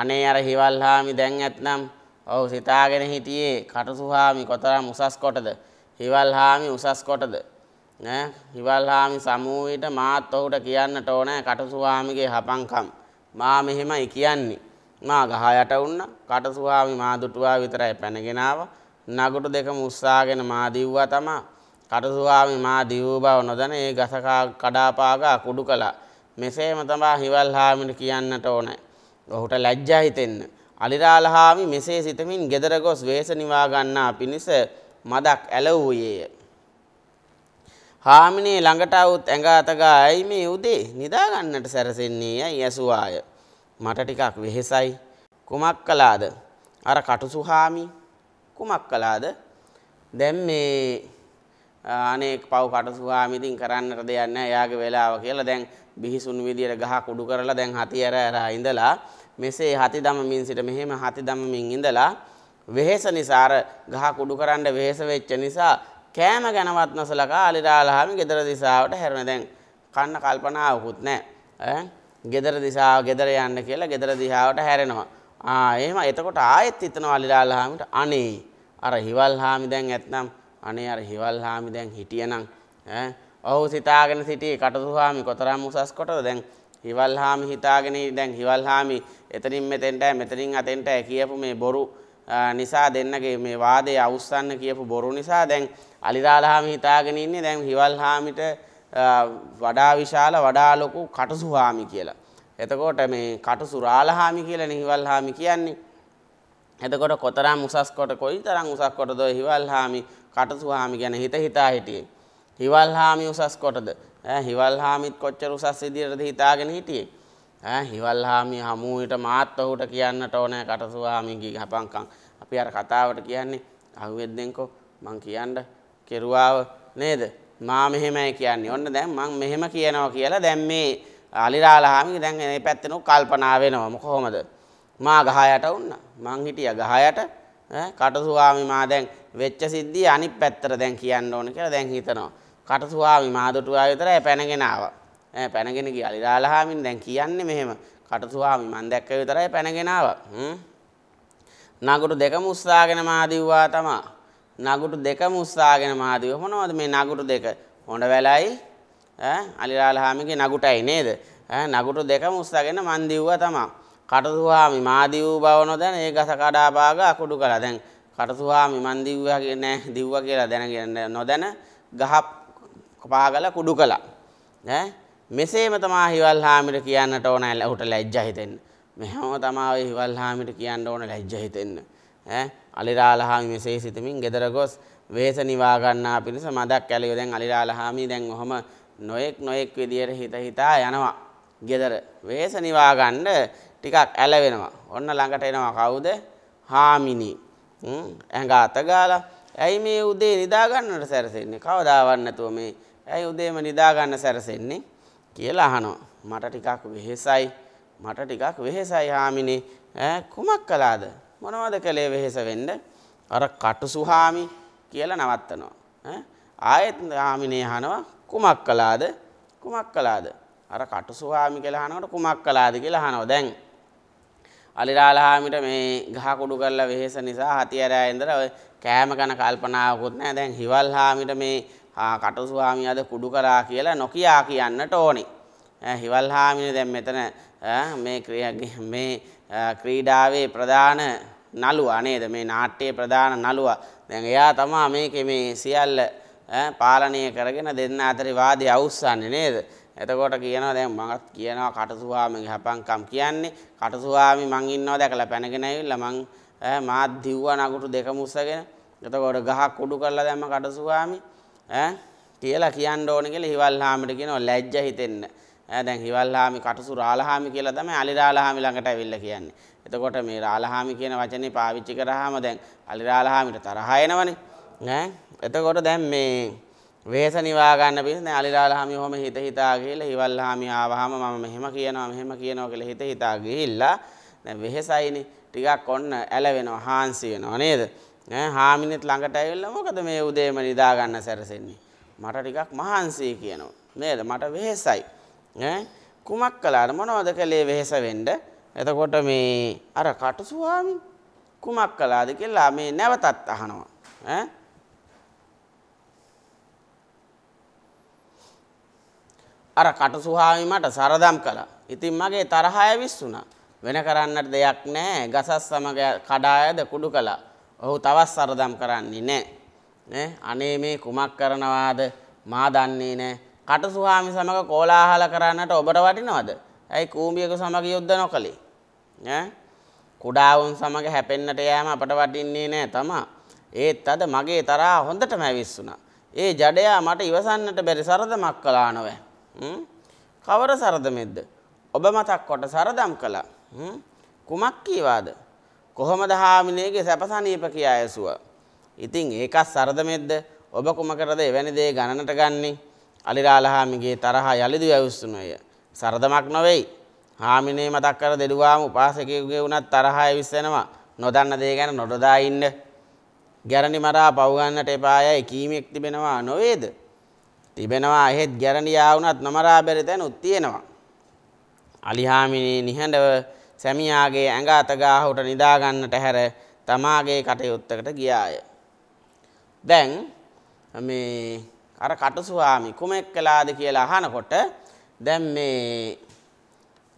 අනේ අර හිවල්හාමි දැන් ඇත්නම් ඔව් සිතාගෙන හිටියේ කටුසුහාමි කොතරම් උසස් කොටද? හිවල්හාමි උසස් කොටද? නෑ හිවල්හාමි සමූහයට මාත් ඔහුට කියන්නට ඕනෑ කටුසුහාමිගේ හපංකම්. මා මෙහෙමයි කියන්නේ. මා ගහ යට වුණා. කටුසුහාමි මා දුටුවා විතරයි පැනගෙන නගුට දෙකම උස්සාගෙන මා දිව්වා තමා. කටුසුහාමි මා දිවූ බව නොදැන ඒ ගස කඩාපාගා කුඩු කළා. මෙසේම තමා හිවල්හාමිට කියන්නට ඕනෑ. ඔහුට ලැජ්ජා හිතෙන්නේ අලිරාලහාමි මෙසේ සිතමින් ගෙදර ගොස් වේස නිවා ගන්නා පිණිස මදක් ඇලවූයේය. හාමිනේ ළඟට આવුත් ඇඟ අතගා ඇයි මේ උදේ නිදා ගන්නට සැරසෙන්නේ යයි ඇසුවාය. මට ටිකක් වෙහෙසයි. කුමක් කළාද? අර කටුසු හාමි කුමක් කළාද? දැන් මේ අනේ පව් කටුසු හාමි ඉතින් කරන්නට දෙයක් නැහැ. එයාගේ වෙලාව කියලා දැන් බිහිසුණු විදියට ගහ කුඩු කරලා දැන් හතියර අර ඉඳලා මෙසේ හති දමමින් සිට මෙහෙම හති දමමින් ඉඳලා වෙහෙස නිසා අර ගහ කුඩු කරන්න වෙහෙස වෙච්ච නිසා කෑම ගැනවත් නොසලකා අලිරාලහාම ගෙදර දිසාවට හැරුණ දැන් කන්න කල්පනාවකුත් නැහැ ඈ ගෙදර දිසාව ගෙදර යන්න කියලා ගෙදර දිහාවට හැරෙනවා ආ එහෙම එතකොට ආයෙත් හිතනවා අලිරාලහාමිට අනේ අර හිවල් හාමි දැන් ඇත්නම් අනේ අර හිවල් හාමි දැන් හිටියනම් ඈ ඔහු සිතාගෙන සිටියේ කටුතුහාමි කොතරම් උසස් කොටද දැන් හිවල් හාමි හිතාගෙන දැන් හිවල් හාමි එතනින් මෙතෙන්ටයි මෙතනින් අතෙන්ටයි කියපු මේ බොරු නිසා දෙන්නගේ මේ වාදේ අවස්සන්න කියපු බොරු නිසා දැන් අලිරාලහාමි හිතාගෙන ඉන්නේ දැන් හිවල්හාමිට වඩා විශාල වඩා ලොකු කටුසුහාමි කියලා. එතකොට මේ කටුසු රාලහාමි කියලානේ හිවල්හාමි කියන්නේ. එතකොට කොතරම් උසස් කොට කොයිතරම් උසස් කොටද හිවල්හාමි කටුසුහාමි ගැන හිත හිතා හිටියේ. හිවල්හාමි උසස් කොටද? ඈ හිවල්හාමිත් කොච්චර උසස් විදියටද හිතාගෙන හිටියේ. ඈ හිවල් හාමිය හමුවිට මාත් ඔහුට කියන්නට ඕනේ කටසුහාමිගේ හපංකම්. අපි අර කතාවට කියන්නේ අහුවෙද්ද දෙන්කෝ මං කියන්න කෙරුවාව නේද? මා මෙහෙමයි කියන්නේ. ඔන්න දැන් මං මෙහෙම කියනවා කියලා දැන් මේ අලිරාල හාමිගේ දැන් මේ පැත්තෙනු කල්පනා වෙනවා. කොහොමද? මා ගහ යට වුණා. මං හිටියා ගහ යට කටසුවාමි මා දැන් වෙච්ච සිද්ධිය අනිත් පැත්තට දැන් කියන්න ඕන කියලා දැන් හිතනවා. කටසුවාමි මා දුටුවා විතරයි පැනගෙන ආවා. පැනගෙන ගියා. ලිරාලහාමින් දැන් කියන්නේ මෙහෙම. කටසුවාමි මං දැක්ක විතරයි පැනගෙන ආවා. නගුරු දෙකම උස්සාගෙන මාදිව්වා තමයි. නගුරු දෙකම උස්සාගෙන මාදිව මොනවද මේ නගුරු දෙක? හොඬ වැලයි ඈ අලිරාලහාමිගේ නගුටයි නේද? ඈ නගුරු දෙකම උස්සාගෙන මං දිව්වා තමයි. කටසුවාමි මාදිව් බව නොදැන ඒ ගස කඩා පාග අකුඩු කළා. දැන් කටසුවාමි මං දිව්වා කියන්නේ දිව්වා කියලා දැනගෙන නොදැන ගහ පාගල කුඩු කළා. ඈ මෙසේම තමා හිවල් හාමිට කියන්නට ඕන ඇහුට ලැජ්ජ හිතෙන්න. මෙහම තමා හිවල් හාමිට කියන්න ඕන ලැජ්ජ හිතෙන්න. අලිරාලහාමි මෙසේ සිතමින් ගෙදර ගොස් වේස නිවා ගන්නා පිණිස මදක් ඇලියෝ දැන් අලිරාලහාමි දැන් ඔහම නොයෙක් නොයෙක් විදියට හිත හිතා යනවා. ගෙදර වේස නිවා ගන්න ටිකක් ඇලවෙනවා. ඔන්න ළඟට එනවා කවුද? හාමිනි. ඇඟ අත ගාලා ඇයි මේ උදේ නිදා ගන්නට සැරසෙන්නේ? කවදා වන්නතෝ මේ ඇයි උදේම නිදා ගන්න සැරසෙන්නේ? කියලා අහනවා. මට ටිකක් වෙහෙසයි. මට ටිකක් වෙහෙසයි හාමිනේ. ඈ කුමක් කළාද? මොනවද කළේ වෙහෙස වෙන්න? අර කටුසු හාමි කියලා නවත්තනවා. ඈ ආයෙත් හාමිනේ අහනවා කුමක් කළාද? කුමක් කළාද? අර කටුසු හාමි කියලා අහනකොට කුමක් කළාද කියලා අහනවා. දැන් අලිරාලහාමිට මේ ගහ කුඩු කරලා වෙහෙස නිසා හතියරෑ ඉඳලා ඔය කෑම ගැන කල්පනාවකුත් නැහැ. දැන් හිවල්හාමිට මේ ආ කටු ස්වාමියාද කුඩු කරා කියලා නොකියා කියන්නට ඕනේ. හිවල් හාමිනේ දැන් මෙතන මේ මේ ක්‍රීඩාවේ ප්‍රධාන නළුවා නේද මේ නාට්‍යයේ ප්‍රධාන නළුවා. දැන් එයා තමයි මේකේ මේ සියල්ල පාලනය කරගෙන දෙන්න අතරේ වාදය අවුස්සන්නේ නේද? එතකොට කියනවා දැන් මමත් කියනවා කටසුහාමිගේ හපංකම් කියන්නේ කටසුහාමි මං ඉන්නවා දැකලා පැනගෙන ඇවිල්ලා මං මාත් දිව්වා නගුරු දෙක මුස්සගෙන එතකොට ගහක් උඩු කරලා දැම්ම කටසුහාමි ඈ කියලා කියන්න ඕන කියලා හිවල් හාමිට කියනවා ලැජ්ජ හිතෙන්න. ඈ දැන් හිවල් හාමි කටුසු රාලහාමි කියලා තමයි අලි රාලහාමි ළඟට ඇවිල්ලා කියන්නේ. එතකොට මේ රාලහාමි කියන වචනේ පාවිච්චි කරාම දැන් අලි රාලහාමිට තරහ එනවනේ. ඈ එතකොට දැන් මේ වේස නිවා ගන්න පිණිස දැන් අලි රාලහාමි ඔහොම හිත හිතා ගිහිල්ලා හිවල් හාමි ආවහම මම මෙහෙම කියනවා මෙහෙම කියනවා කියලා හිත හිතා ගිහිල්ලා දැන් වෙහෙසයිනේ ටිකක් ඔන්න ඇලවෙනවා හාන්සි වෙනවා නේද? ඈ හාමිනෙත් ළඟට ඇවිල්ලා මොකද මේ උදේම නිදා ගන්න සැරසෙන්නේ මට ටිකක් මහන්සි කියනවා නේද මට වෙහෙසයි ඈ කුමක් කළාද මොනවද කළේ වෙහෙස වෙන්න එතකොට මේ අර කටු ස්වාමී කුමක් කළාද කියලා මේ නැවතත් අහනවා ඈ අර කටු ස්වාමී මට සරදම් කළා ඉතින් මගේ තරහය විශ්ුණා වෙන කරන්නට දෙයක් නැහැ ගසස් සමග කඩායද කුඩු කළා ඔහු තවත් සරදම් කරන්නේ නැහැ. නේ අනේ මේ කුමක් කරනවාද මා දන්නේ නැහැ. කටසුහාමි සමග කෝලාහල කරන්නට ඔබට වටිනවද? ඇයි කූඹියක සමග යුද්ධ නොකළේ? ඈ කුඩා වුන් සමග හැපෙන්නට යෑම අපට වටින්නේ නැහැ තමා. ඒත් අද මගේ තරහා හොඳටම ඇවිස්සුණා. ඒ ජඩයා මට ඉවසන්නට බැරි සරදමක් කළා නොවැ. කවර සරදමෙද්ද? ඔබ මතක් කොට සරදම් කළා. කුමක් කීවාද? කොහොමද හාමිනේගේ සැපසනීප කියා ඇසුව. ඉතින් ඒකත් සරදමෙද්ද ඔබ කුමකටද එවැනි දේ ගණනට ගන්නේ? අලිරාල හාමිගේ තරහා යලිදු ඇවිස්සුනේය. සරදමක් නොවේයි. හාමිනේ මතක් කර දෙළුවාම උපාසකයෙකුගේ වුණත් තරහා ඇවිස්සෙනවා. නොදන්න දේ ගැන නොදදා ඉන්න. ගැරණි මරා පව් ගන්නට එපායයි කීමක් තිබෙනවා නොවේද? තිබෙනවා එහෙත් ගැරණියා වුණත් නොමරා බැරි තැනුත් තියෙනවා. අලිහාමිනේ නිහඬව සැමියාගේ ඇඟ අතගාහුට නිදාගන්නට හැර තමාගේ කටයුත්තකට ගියාය. දැන් මේ අර කටුස්වාමි කුමෙක් කළාද කියලා අහනකොට දැන් මේ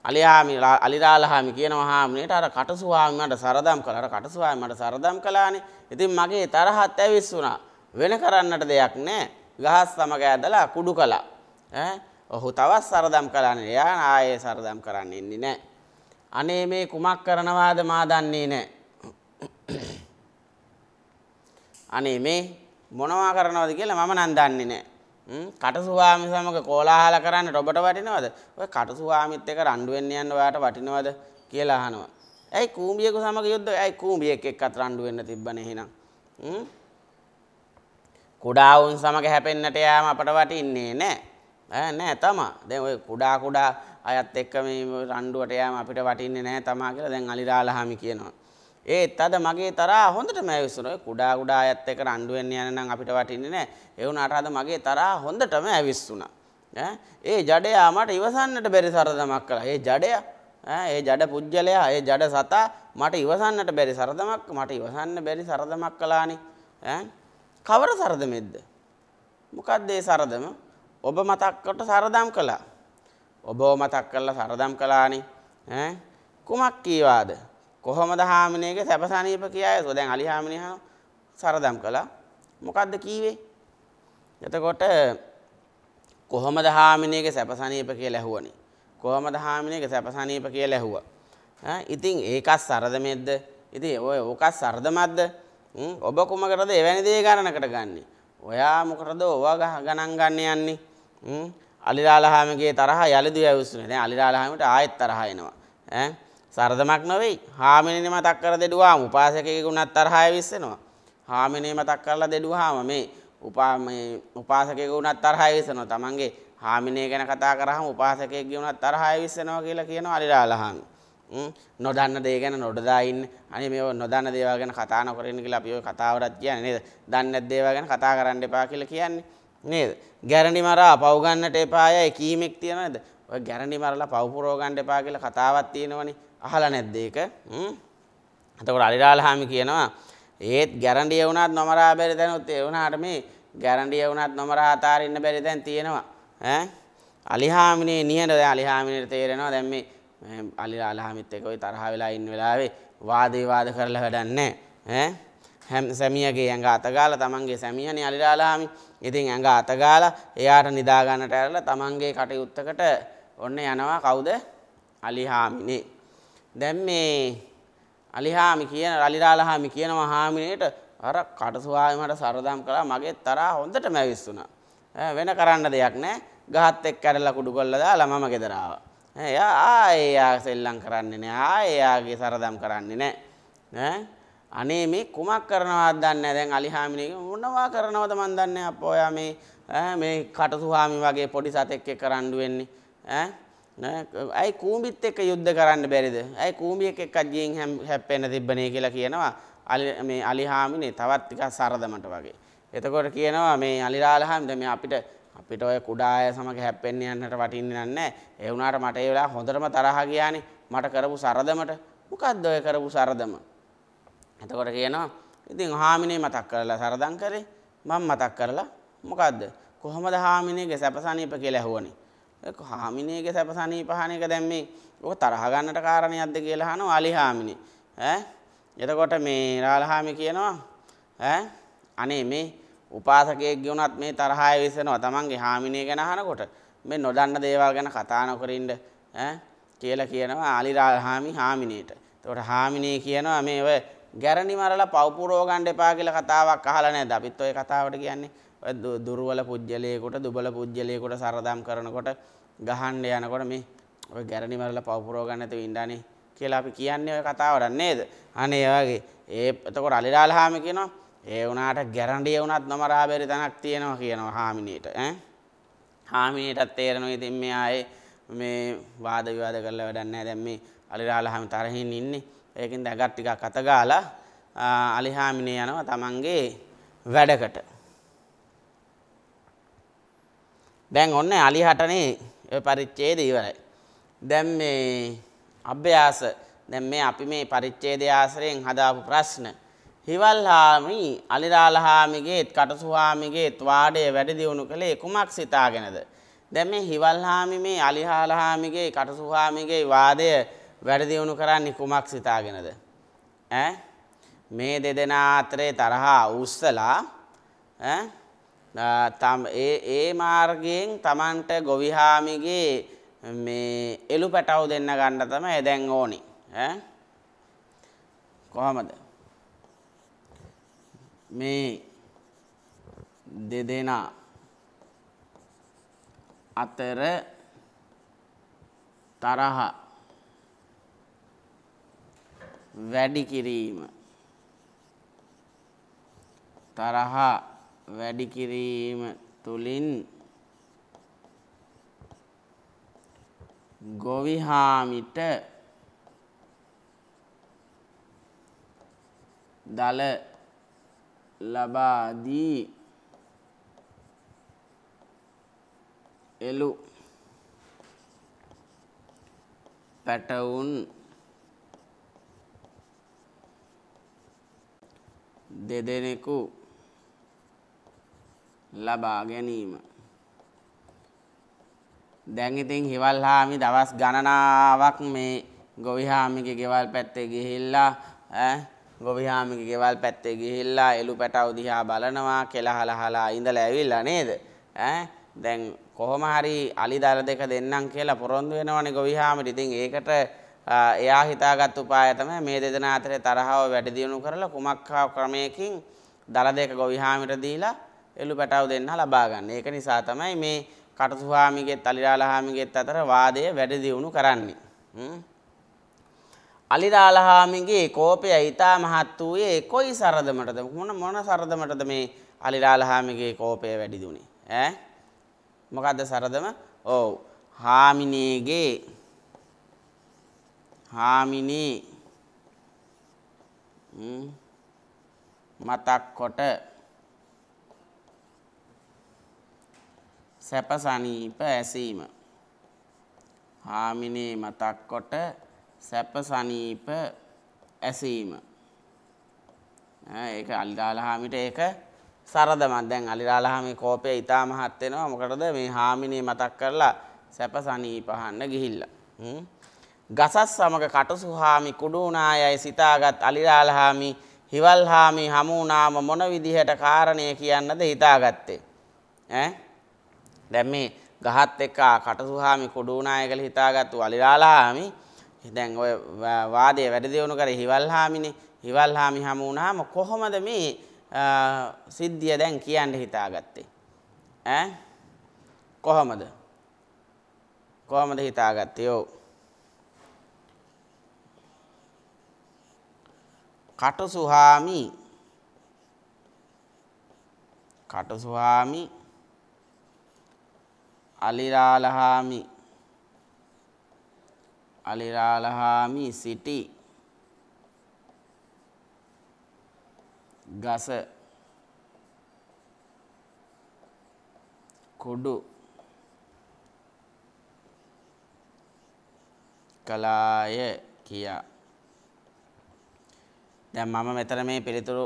අලියාමි අලිරාලහාමි කියන මහාමනේට අර කටුස්වාමි මට සරදම් කළා. අර කටුස්වාමි මට සරදම් කළානේ. ඉතින් මගේ තරහත් ඇවිස්සුණා. වෙන කරන්නට දෙයක් නැහැ. ගහස් සමග ඇදලා කුඩු කළා. ඈ ඔහු තවත් සරදම් කළානේ. එයා ආයේ සරදම් කරන්න ඉන්නේ නැහැ. අනේ මේ කුමක් කරනවාද මා දන්නේ නැහැ. අනේ මේ මොනවා කරනවද කියලා මම නම් දන්නේ නැහැ. කටසුවාමි සමග කෝලාහල කරන්න රොබට වටිනවද? ඔය කටසුවාමිත් එක්ක රණ්ඩු වෙන්න යන්න ඔයාට වටිනවද කියලා අහනවා. ඇයි කූඹියෙකු සමග යුද්ධ? ඇයි කූඹියෙක් එක්කත් රණ්ඩු වෙන්න තිබ්බනේ එහෙනම්. කුඩා වුන් සමග හැපෙන්නට යාම අපට වටින්නේ නැහැ. ඈ නැහැ තමයි. දැන් ඔය කුඩා කුඩා අයත් එක්ක මේ රණ්ඩුවට යෑම අපිට වටින්නේ නැහැ තමා කියලා දැන් අලිරාලහාමි කියනවා. ඒත් අද මගේ තරහා හොඳටම ඇවිස්සන. ඔය කුඩා කුඩා අයත් එක්ක රණ්ඩු වෙන්න යන නම් අපිට වටින්නේ නැහැ. ඒ වුණාට අද මගේ තරහා හොඳටම ඇවිස්සුණා. ඈ ඒ ජඩයා මට ඉවසන්නට බැරි සරදමක් කළා. ඒ ජඩයා ඒ ජඩ පුජ්‍යලයා ඒ ජඩ සතා මට ඉවසන්නට බැරි සරදමක් මට ඉවසන්න බැරි සරදමක් කළානේ. ඈ කවර සරදමෙද්ද? මොකක්ද ඒ සරදම? ඔබ මතක්කට සරදම් කළා. ඔබව මතක් කරලා සරදම් කළානේ ඈ කුමක් කීවාද කොහොමද හාමිනේගේ සැපසනීප කියායසෝ දැන් අලි හාමිනේ අහන සරදම් කළා මොකද්ද කීවේ එතකොට කොහොමද හාමිනේගේ සැපසනීප කියලා ඇහුවනේ කොහොමද හාමිනේගේ සැපසනීප කියලා ඇහුවා ඈ ඉතින් ඒකත් සරදමෙද්ද ඉතින් ඔය ඕකත් සරදමක්ද ඔබ කුමකටද එවැනි දේ ගණනකට ගන්නේ ඔයා මොකටද ඔවා ගණන් ගන්න යන්නේ අලිලාලහාමගේ තරහ යලදු ඇවිස්සුනේ. දැන් අලිලාලහාමට ආයෙත් තරහ එනවා. ඈ සරදමක් නෙවෙයි. හාමිනේ මතක් කර දෙඩුවාම උපාසකයෙකුගේ උනත් තරහ ඇවිස්සෙනවා. හාමිනේ මතක් කරලා දෙඩුවාම මේ උපා මේ උපාසකයෙකුගේ උනත් තරහ ඇවිස්සෙනවා. Tamange හාමිනේ ගැන කතා කරාම උපාසකයෙකුගේ උනත් තරහ ඇවිස්සෙනවා කියලා කියනවා අලිලාලහාම. නොදන්න දේ ගැන නොදලා ඉන්න. අනේ මේව නොදන්න දේවල් ගැන කතා නොකර ඉන්න කියලා අපි ওই කතාවරත් කියන්නේ නේද? දන්නේ නැත් දේවල් ගැන කතා කරන්න එපා කියලා කියන්නේ. නේද ගැරණි මරා පව් ගන්නට එපාය එකීමක් තියෙනවද ඔය ගැරණි මරලා පව් පුරව ගන්න එපා කියලා කතාවක් තියෙනවනේ අහලා නැද්ද ඒක එතකොට අලිරාල්හාමි කියනවා ඒත් ගැරන්ඩිය වුණත් නොමරා බැරි තැනුත් ඒ වුණාට මේ ගැරන්ඩිය වුණත් නොමරා අතාරින්න බැරි තැන් තියෙනවා ඈ අලිහාමිනේ නිහඬ දැන් අලිහාමිනේට තේරෙනවා දැන් මේ අලිලා අලහාමිත් එක්ක ওই තරහ වෙලා ඉන්න වෙලාවේ වාද විවාද කරලා වැඩක් නැහැ ඈ සැමියාගේ ඇඟ අතගාලා තමන්ගේ සැමියානේ අලිලා අලහාමි ඉතින් ඇඟ අතගාලා එයාට නිදා ගන්නට ඇරලා තමන්ගේ කටයුත්තකට ඔන්න යනවා කවුද? අලිහාමිනේ. දැන් මේ අලිහාමි කියන අලිරාලහාමි කියන මහාමිනේට අර කටසුවාමට සරදම් කළා මගේ තරහා හොඳටම ඇවිස්සුණා. වෙන කරන්න දෙයක් නැහැ. ගහත් එක්ක ඇරලා කුඩු කොල්ල දාලා මම ගෙදර ආවා. එයා ආයෙ එයා සෙල්ලම් කරන්නේ නැහැ. ආයෙ එයාගේ සරදම් කරන්නේ නැහැ. ඈ අනේ මේ කුමක් කරනවද දන්නේ දැන් අලිහාමිනේ මොනවා කරනවද මන් දන්නේ අප්පා ඔයා මේ මේ කටසුහාමි වගේ පොඩි සතෙක් එක්ක රණ්ඩු වෙන්නේ ඈ නෑ අයි කූඹිත් එක්ක යුද්ධ කරන්න බැරිද අයි කූඹියෙක් එක්ක ජීන් හැප්පෙන්න තිබ්බනේ කියලා කියනවා අලි මේ අලිහාමිනේ තවත් ටිකක් සරදමට වගේ එතකොට කියනවා මේ අලිරාලහාමිද මේ අපිට අපිට ඔය කුඩා අය සමග හැප්පෙන්න යන්නට වටින්නේ නැහැ ඒ වුණාට මට ඒ වෙලාව හොඳටම තරහ ගියානේ මට කරපු සරදමට මොකද්ද ඔය කරපු සරදම එතකොට කියනවා ඉතින් හාමිනේ මතක් කරලා සරදම් කරේ මම මතක් කරලා මොකද්ද කොහොමද හාමිනේගේ සැපසනීප කියලා ඇහුවනේ ඒක හාමිනේගේ සැපසනීපහන එක දැන් මේ ඔක තරහ ගන්නට කාරණයක්ද කියලා අහනවා අලි හාමිනේ ඈ එතකොට මේ රාලහාමි කියනවා ඈ අනේ මේ උපාසකයෙක්ගේ වුණත් මේ තරහය විසෙනවා තමන්ගේ හාමිනේ ගැන අහනකොට මේ නොදන්න දේවල් ගැන කතා නොකර ඉන්න ඈ කියලා කියනවා අලි රාලහාමි හාමිනේට එතකොට හාමිනේ කියනවා මේ ඔය ගැරණි මරලා පව් පුරව ගන්න එපා කියලා කතාවක් අහලා නැද්ද? අපිත් ওই කතාවට කියන්නේ ඔය දුර්වල පුජ්‍යලයකට, දුබල පුජ්‍යලයකට සරදම් කරනකොට ගහන්න යනකොට මේ ඔය ගැරණි මරලා පව් පුරව ගන්න නැතුව ඉඳානේ කියලා අපි කියන්නේ ඔය කතාවට නේද? අනේ ඒ වගේ. ඒ එතකොට අලිලාල් හාමි කියනවා ඒ වුණාට ගැරන්ඩිය වුණත් නොමරා බැරි තැනක් තියෙනවා කියනවා හාමිනේට ඈ හාමිනේටත් තේරෙනවා ඉතින් මේ ආයේ මේ වාද විවාද කරලා වැඩක් නැහැ දැන් මේ අලිරාලා හාමි තරහින් ඉන්නේ ඒකින් දැගත් ටිකක් අත ගාලා අලිහාමිනේ යනවා තමන්ගේ වැඩකට. දැන් ඔන්න අලිහටනේ ඔය පරිච්ඡේද ඉවරයි. දැන් මේ අභ්‍යාස දැන් මේ අපි මේ පරිච්ඡේදය ආශ්‍රයෙන් හදාපු ප්‍රශ්න. හිවල්හාමි අලිරාලහාමිගේත් කටසුහාමිගේත් වාඩේ වැඩි දියුණු කළේ කුමක් සිතාගෙනද? දැන් මේ හිවල්හාමි මේ අලිහාලහාමිගේ කටසුහාමිගේ වාදය වැඩ දියුණු කරන්නේ කුමක් සිතාගෙනද? ඈ මේ දෙදෙනා අතරේ තරහා උස්සලා ඈ තම ඒ ඒ මාර්ගයෙන් Tamanට ගොවිහාමිගේ මේ එළු පැටව දෙන්න ගන්න තමයි දැන් ඕනි ඈ කොහමද මේ දෙදෙනා අතර තරහා වැඩි කිරීම තරහ වැඩි කිරීම තුලින් ගොවිහාමිට දල ලබා දී එළු පැටවුන් දෙදෙනෙකු ලබා ගැනීම දැන් ඉතින් හිවල් හාමි දවස් ගණනාවක් මේ ගොවිහාමිගේ ගෙවල් පැත්තේ ගිහිල්ලා ඈ ගොවිහාමිගේ ගෙවල් පැත්තේ ගිහිල්ලා එළු පැටව දිහා බලනවා කෙලහලහලා ඉඳලා ඇවිල්ලා නේද ඈ දැන් කොහොම හරි අලි දර දෙක දෙන්නම් කියලා පොරොන්දු වෙනවනේ ගොවිහාමිට ඉතින් ඒකට එයා හිතාගත් උපාය තමයි මේ දෙදෙනා අතරේ තරහව වැඩි දියුණු කරලා කුමක් හා ක්‍රමයකින් දල දෙක ගොවිහාමිට දීලා එළු පැටව දෙන්න ලබා ගන්න. ඒක නිසා තමයි මේ කටුසුහාමිගෙත් අලිරාලහාමිගෙත් අතර වාදය වැඩි දියුණු කරන්නේ. අලිරාලහාමිගේ කෝපය ඊටා මහත් වූයේ කොයි සරදමටද මොන මොන සරදමටද මේ අලිරාලහාමිගේ කෝපය වැඩි දුනේ ඈ මොකද්ද සරදම ඔව් හාමිනේගේ හාමිනේ මතක් කොට සැප සනීප ඇසීම හාමිනේ මතක් කොට සැප සනීප ඇසීම ඒක අලිරාලහාමිට ඒක සරදමක් දැන් අලිරාලහාමි කෝපය ඊටා මහත් වෙනවා මොකටද මේ හාමිනේ මතක් කරලා සැප සනීපහන්න ගිහිල්ලා හ්ම් ගසස් සමග කටසුහාමි කුඩුනායයි සිතාගත් අලිරාලහාමි හිවල්හාමි හමුනාම මොන විදිහට කාරණය කියන්නද හිතාගත්තේ. ඈ දැන් මේ ගහත් එක්ක කටසුහාමි කුඩුනාය කියලා හිතාගත්තු අලිරාලහාමි දැන් ඔය වාදයේ වැඩ දියුණු කරේ හිවල්හාමිනේ හිවල්හාමි හමුනාම කොහොමද මේ සිද්ධිය දැන් කියන්න හිතාගත්තේ ඈ කොහොමද කොහොමද හිතාගත්තේ ඔව් කටසුහාමි කටසුහාමි අලිරාලහාමි අලිරාලහාමි සිටි ගස කුඩු කලාය කියා දැන් මම මෙතන මේ පිළිතුරු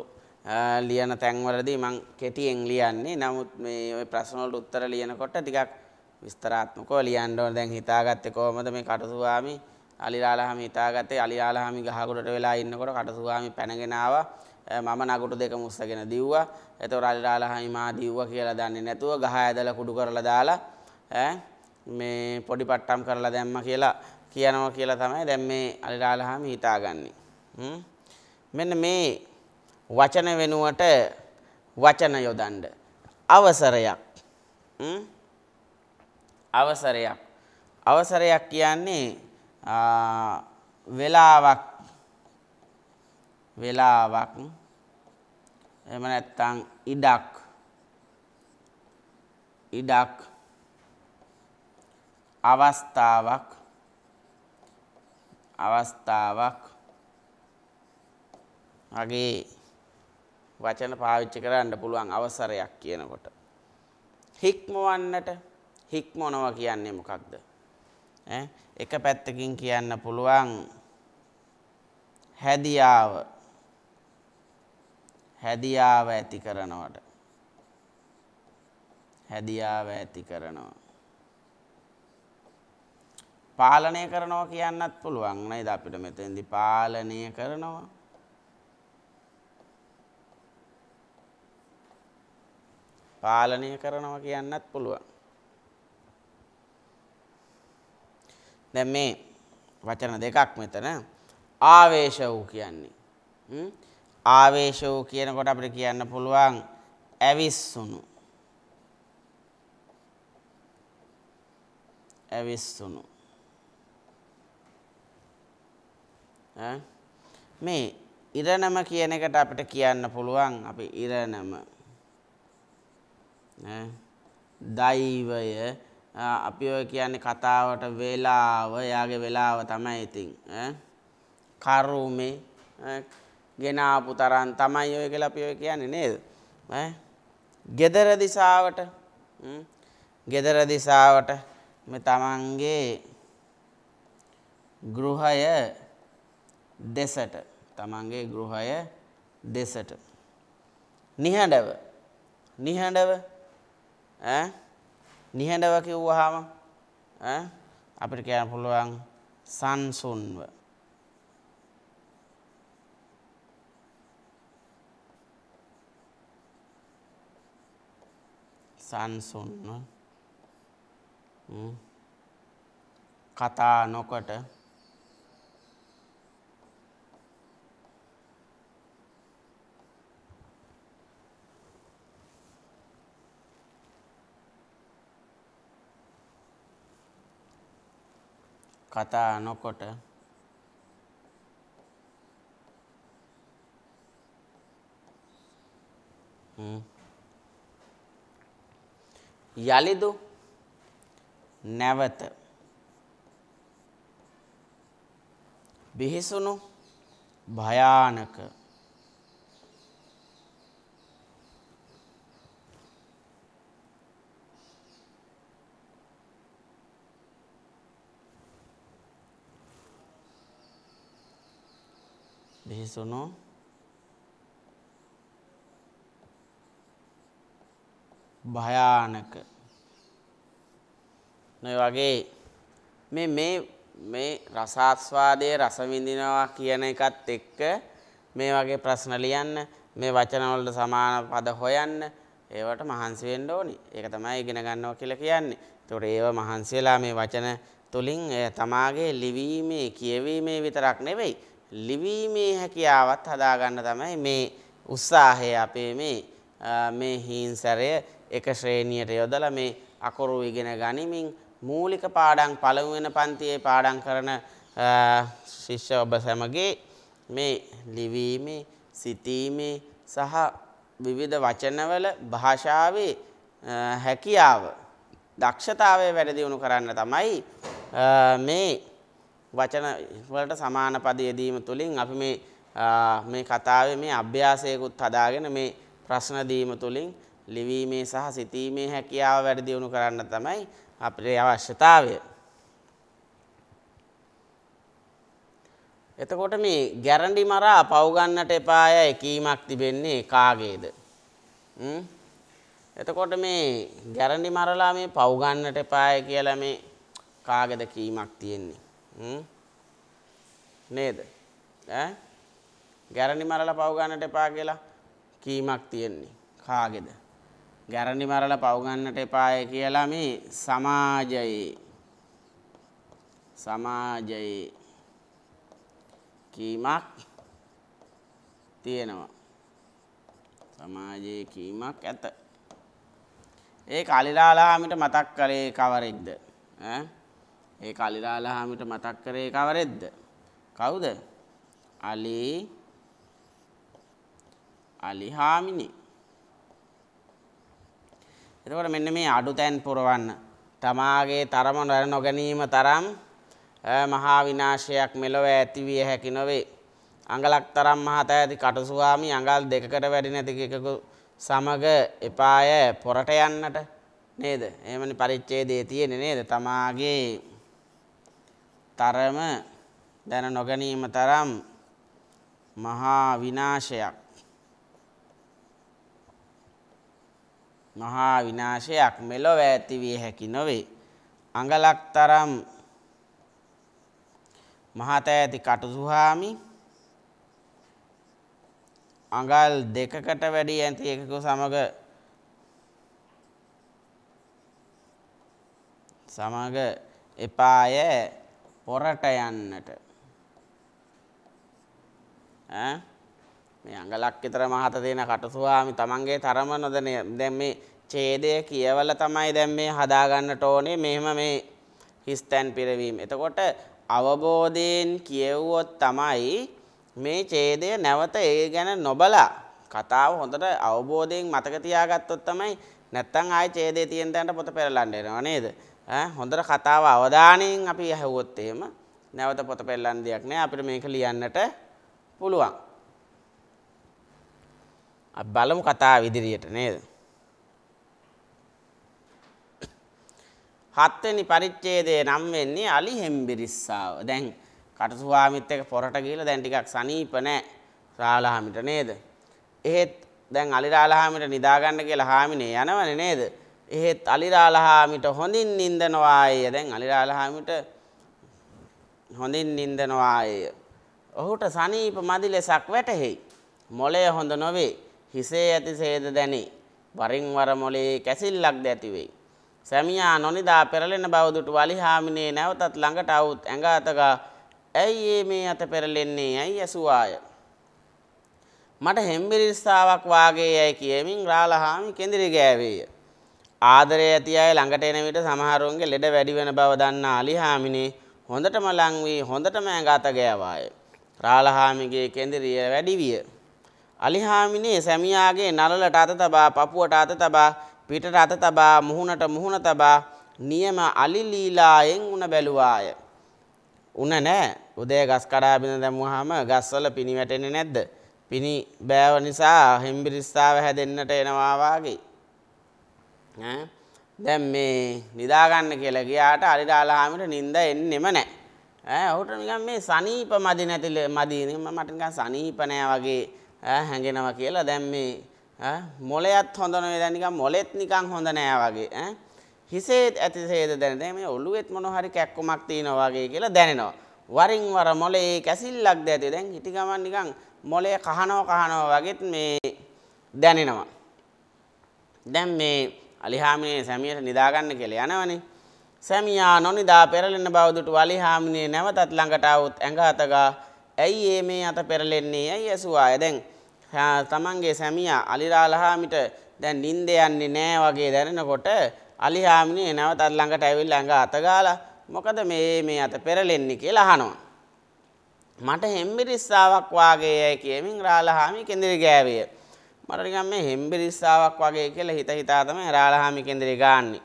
ලියන තැන්වලදී මං කෙටියෙන් ලියන්නේ. නමුත් මේ ওই ප්‍රශ්න වලට උත්තර ලියනකොට ටිකක් විස්තරාත්මකව ලියන්න ඕන. දැන් හිතාගත්තේ කොහමද මේ කටුසුවාමි අලිරාලහාමි හිතාගත්තේ අලිරාලහාමි ගහකොඩට වෙලා ඉන්නකොට කටුසුවාමි පැනගෙන ආවා. මම නගුටු දෙක මුස්සගෙන දිව්වා. එතකොට අලිරාලහාමි මා දිව්වා කියලා දන්නේ නැතුව ගහ ඇදලා කුඩු කරලා දාලා ඈ මේ පොඩි පට්ටම් කරලා දැම්මා කියලා කියනවා කියලා තමයි දැන් මේ අලිරාලහාමි හිතාගන්නේ. හ්ම් මෙන්න මේ වචන වෙනුවට වචන යොදන්න අවසරයක් අවසරයක් අවසරයක් කියන්නේ වෙලාවක් වෙලාවක් එහෙම නැත්නම් ඉඩක් ඉඩක් අවස්ථාවක් අවස්ථාවක් මගේ වචන පාවිච්චි කරන්න පුළුවන් අවසරයක් කියනකොට. හික්මවන්නට හික්මොනව කියන්නේ මොකක්ද. එක පැත්තකින් කියන්න පුළුවන් හැදියාව හැදියාව ඇති කරනවට. හැදියාව ඇති කරනවා. පාලනය කරනවා කියන්නත් පුළුවන් නේද අපිට මෙතෙන්දි පාලනය කරනවා පාලනය කරනවා කියන්නත් පුළුවන්. දැන් මේ වචන දෙකක් මෙතන ආවේශ වූ කියන්නේ. ආවේශ වූ කියනකොට අපිට කියන්න පුළුවන් ඇවිස්සුණු. ඇවිස්සුණු. මේ ඉරණම කියන එකට අපිට කියන්න පුළුවන් අපි ඉරණම දෛවය අපි ඔය කියන්නේ කතාවට වේලාව එයාගේ වේලාව තමයි ඉතින් කරුමේ ගෙනාපු තරම් තමයි ඔය කියලා අපි ඔය කියන්නේ නේද ඈ gedara දිසාවට gedara දිසාවට මේ තමන්ගේ ගෘහය දෙසට තමන්ගේ ගෘහය දෙසට නිහඬව නිහඬව ඈ නිහඬව කිව්වහම ඈ අපිට කියන්න පුළුවන් සංසුන්ව සංසුන්ව කතා නොකොට කතා නොකොට යලිදු නැවත බිහිසුණු භයානක බිහිසුණු භයානක නොය වගේ මේ මේ මේ රසාස්වාදයේ රස විඳිනවා කියන එකත් එක්ක මේ වගේ ප්‍රශ්න ලියන්න මේ වචන වලට සමාන පද හොයන්න ඒවට මහන්සි වෙන්න ඕනි. ඒක තමයි ඉගෙන ගන්නවා කියලා කියන්නේ. ඒතකොට ඒව මහන්සියලා මේ වචන තුලින් තමාගේ ලිවීමේ කියවීමේ විතරක් නෙවෙයි ලිවීමේ හැකියාවත් හදාගන්න තමයි මේ උත්සාහය අපේ මේ මේ හීන්සරය එක ශ්‍රේණියට යොදලා මේ අකුරු ඉගෙන ගනිමින් මූලික පාඩම් පළමු වෙන පන්තියේ පාඩම් කරන ශිෂ්‍ය ඔබ සැමගේ මේ ලිවීමේ සිතීමේ සහ විවිධ වචනවල භාෂාවේ හැකියාව දක්ෂතාවය වැඩ දියුණු කරන්න තමයි මේ වචන වලට සමාන පද යෙදීම තුළින් අපි මේ මේ කතාවේ මේ අභ්‍යාසයකුත් හදාගෙන මේ ප්‍රශ්න දීම තුළින් ලිවීමේ සහ සිතීමේ හැකියාව වැඩි දියුණු කරන්න තමයි අපේ අවශ්‍යතාවය. එතකොට මේ ගැරන්ඩි මරා පව් ගන්නට එපාය එකීමක් තිබෙන්නේ කාගේද? හ්ම් එතකොට මේ ගැරන්ඩි මරලා මේ පව් ගන්නට එපාය කියලා මේ කාගේද කීමක් තියෙන්නේ? නේද ගැරණි මරල පවගන්නට එපා කියලා කීමක් තියෙන්නේ කාගෙද ගැරණි මරල පවගන්නට එපාය කියලා මේ සමාජයේ සමාජයේ කීමක් තියෙනවා සමාජයේ කීමක් ඇත ඒ කලිලාලාමිට මතක් කළේ කවරෙක්ද ඈ ඒ කලිරාල හාමිට මතක් කරේ කවරෙද්ද? කවුද? අලි අලි හාමිනි. එතකොට මෙන්න මේ අඩුතැන් පුරවන්න තමාගේ තරම නොගැනීම තරම් මහා විනාශයක් මෙලොව ඇතිවිය හැකි නොවේ. අඟලක් තරම් මහත ඇති කටුස්වාමි අඟල් දෙකකට වැඩි නැති කෙකු සමග එපාය පොරට යන්නට නේද? එහෙමනි පරිච්ඡේදයේ තියෙන්නේ නේද? තමාගේ තරම දැන නොගැනීම තරම් මහා විනාශයක් මහා විනාශයක් මෙලොව ඇති විය හැකි නොවේ අඟලක් තරම් මහත ඇති කටුසුහාමි අඟල් දෙකකට වැඩි ඇති එකකු සමග සමග එපාය පොරට යන්නට ඈ මේ අඟලක් විතර මහත දෙන කටසුවාමි තමන්ගේ තරම නොදැන දැන් මේ ඡේදය කියවල තමයි දැන් මේ හදා ගන්නට ඕනේ මෙහෙම මේ හිස්තැන් පිරවීම. එතකොට අවබෝධයෙන් කියවුවොත් තමයි මේ ඡේදය නැවත ඒ ගැන නොබලා කතාව හොඳට අවබෝධයෙන් මතක තියාගත්තොත් තමයි නැත්තම් ආයේ ඡේදයේ තියෙන තැනට පොත පෙරලන්න එනවා නේද? හොඳට කතාව අවධානයෙන් අපි ඇහුවොත් එහෙම නැවත පොත පෙරලන්න දෙයක් නෑ අපිට මේක ලියන්නට පුළුවන්. අපි බලමු කතාව ඉදිරියට නේද? හත්වෙනි පරිච්ඡේදයේ නම් වෙන්නේ අලි හෙම්බිරිස්සාව. දැන් කටුස්වාමිත් එක්ක පොරට ගිහලා දැන් ටිකක් සනීප නෑ රාලහාමිට නේද? එහෙත් දැන් අලි රාලහාමිට නිදාගන්න කියලා හාමිනේ යනවනේ නේද? එහෙත් අලිරාලහාමිට හොඳින් නින්දනවාය දැන් අලිරාලහාමිට හොඳින් නින්දනවාය. ඔහුට සනීප මදි ලෙසක් වැටහෙයි. මොලය හොඳ නොවේ. හිසේ ඇති සේද දැනේ. වරින් වර මොලේ කැසිල්ලක් දැති වෙයි. සැමියා නොනිදා පෙරලෙන බව දුටු වලිහාමිනේ නැවතත් ළඟට આવුත් ඇඟ අතගා ඇයි මේ අත පෙරලෙන්නේ ඇයි ඇසුවාය. මට හෙම්බිරිස්සාවක් වාගේ යයි කියමින් රාලහාමි කෙඳිරි ගෑවේය. ආදරය ඇති අය ළඟට එන විට සමහරුන්ගේ ලෙඩ වැඩි වෙන බව දන්නා අලි හාමිනේ හොඳටම ලං වී හොඳටම ඇඟ අත ගෑවාය. රාළ හාමිගේ කෙඳිරිය වැඩි විය. අලි හාමිනේ සැමියාගේ නළලට අත තබා, පපුවට අත තබා, පිටට අත තබා, මුහුණට මුහුණ තබා නියම අලි ලීලායෙන් උණ බැලුවාය. උණ නෑ. උදේ ගස් කඩා බිඳ දැමුවාම ගස්වල පිණි වැටෙන්නේ නැද්ද? පිණි බෑව නිසා හෙම්බිරිස්සාව හැදෙන්නට එනවා වාගේ. දැන් මේ නිදාගන්න කියලා ගියාට අරිරාලාහාමිට නිින්ද එන්නෙම නැහැ. ඈ ඔහුට නිකන් මේ සනීප මදි නැතිල මදි මට නිකන් සනීප නෑ වගේ හැඟෙනවා කියලා දැන් මේ මොලයත් හොඳ නෙවෙයි දැන් නිකන් මොලෙත් නිකන් හොඳ නෑ වගේ ඈ හිසේ ඇතිසේද දැනෙන මේ ඔළුවෙත් මොන හරි කැක්කමක් තියෙනවා වගේ කියලා දැනෙනවා. වරින් වර මොලේ කැසිල්ලක්ද ඇති දැන් හිටි ගමන් නිකන් මොලේ කහනවා කහනවා වගෙත් මේ දැනෙනවා. දැන් මේ අලිහාමිනේ සැමියට නිදාගන්න කියලා යනවනේ. සැමියා නොනිදා පෙරලෙන බව දුටු අලිහාමිනේ නැවතත් ළඟට આવුත් ඇඟ අතගා ඇයි ඒ මේ අත පෙරලෙන්නේ ඇයි ඇසුවාය දැන් තමන්ගේ සැමියා අලිරාලහාමිට දැන් නිින්ද යන්නේ නැහැ වගේ දැනෙනකොට අලිහාමිනේ නැවතත් ළඟට ඇවිල්ලා ඇඟ අතගාලා මොකද මේ මේ අත පෙරලෙන්නේ කියලා අහනවා. මට හෙම්බිරිස්සාවක් වාගේ යයි කියමින් රාලහාමි කෙඳිරි ගෑවිය. මටනිකම් මේ හෙම්බිරිස්සාවක් වගේ කියලා හිත හිතා තමයි රාලහාමි කේන්දරේ ගාන්නේ.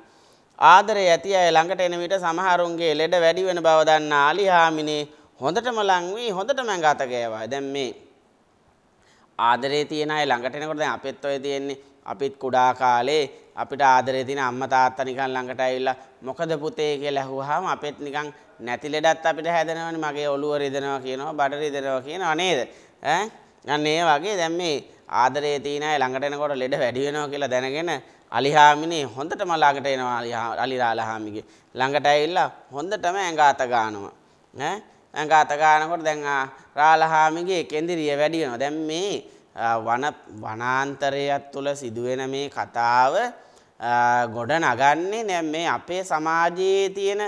ආදරය ඇති අය ළඟට එන විට සමහරුන්ගේ ලෙඩ වැඩි වෙන බව දන්න ආලිහාමිනේ හොඳටම ලං වී හොඳටම ඇඟ අත ගෑවා. දැන් මේ ආදරේ තියෙන අය ළඟට එනකොට දැන් අපෙත් ඔය තියෙන්නේ අපිත් කුඩා කාලේ අපිට ආදරේ තියෙන අම්මා තාත්තා නිකන් ළඟට ඇවිල්ලා මොකද පුතේ කියලා අහුවාම අපෙත් නිකන් නැති ලෙඩක් අපිට හැදෙනවනේ මගේ ඔළුව රිදෙනවා කියනවා බඩ රිදෙනවා කියනවා නේද ඈ අන්න ඒ වගේ දැන් මේ ආදරේ තියෙන අය ළඟට එනකොට ලෙඩ වැඩි වෙනවා කියලා දැනගෙන අලිහාමිනේ හොඳටම ළඟට එනවා අලිරාලහාමිගේ ළඟට ඇවිල්ලා හොඳටම ඇඟ අත ගන්නවා ඈ ඇඟ අත ගන්නකොට දැන් රාලහාමිගේ කේන්ද්‍රිය වැඩි වෙනවා දැන් මේ වන වනාන්තරයත් තුළ සිදුවෙන මේ කතාව ගොඩ නගන්නේ දැන් මේ අපේ සමාජයේ තියෙන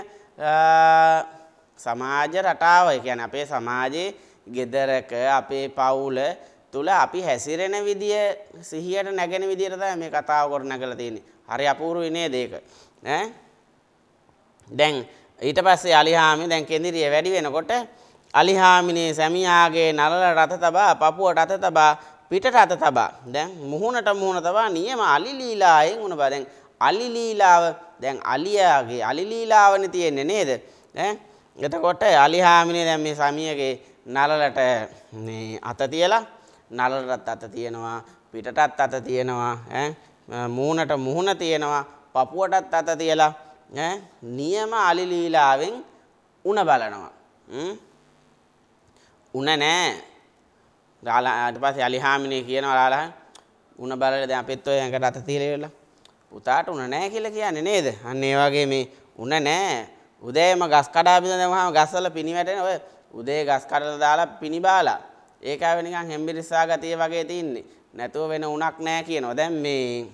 සමාජ රටාව කියන්නේ අපේ සමාජයේ ගෙදරක අපේ පවුල තුල අපි හැසිරෙන විදිය සිහියට නැගෙන විදියට තමයි මේ කතාව කර නැගලා තියෙන්නේ. හරි අපූර්වයි නේද ඒක? ඈ දැන් ඊට පස්සේ අලිහාමි දැන් කෙඳිරිය වැඩි වෙනකොට අලිහාමිනේ සැමියාගේ නළල රත තබා පපුවට අත තබා පිටට අත තබා දැන් මුහුණට මුහුණ තබා නියම අලිලීලායෙන් වුණ බා දැන් අලිලීලාව දැන් අලියාගේ අලිලීලාවනේ තියෙන්නේ නේද ඈ එතකොට අලිහාමිනේ දැන් මේ සමියගේ නළලට මේ අත තියලා නලටත් අත තියෙනවා පිටටත් අත තියෙනවා ඈ මූණට මුහුණ තියෙනවා පපුවටත් අත තියලා ඈ නියම අලිලීලාවෙන් උණ බලනවා උණ නෑ ගාලා ඊට පස්සේ අලිහාමිනේ කියනවා ලාලා උණ බලලා දැන් අපිත් ඔය ඇඟට අත තියලා පුතාට උණ නෑ කියලා කියන්නේ නේද අන්න ඒ වගේ මේ උණ නෑ උදේම ගස් කඩා බිඳ දැම්මම ගස්වල පිණි වැටෙන ඔය උදේ ගස් කඩලා දාලා පිණි බාලා ඒක ආවේ නිකන් හෙම්බිරිස්සා ගතිය වගේ තින්නේ. නැතුව වෙන උණක් නෑ කියනවා. දැන් මේ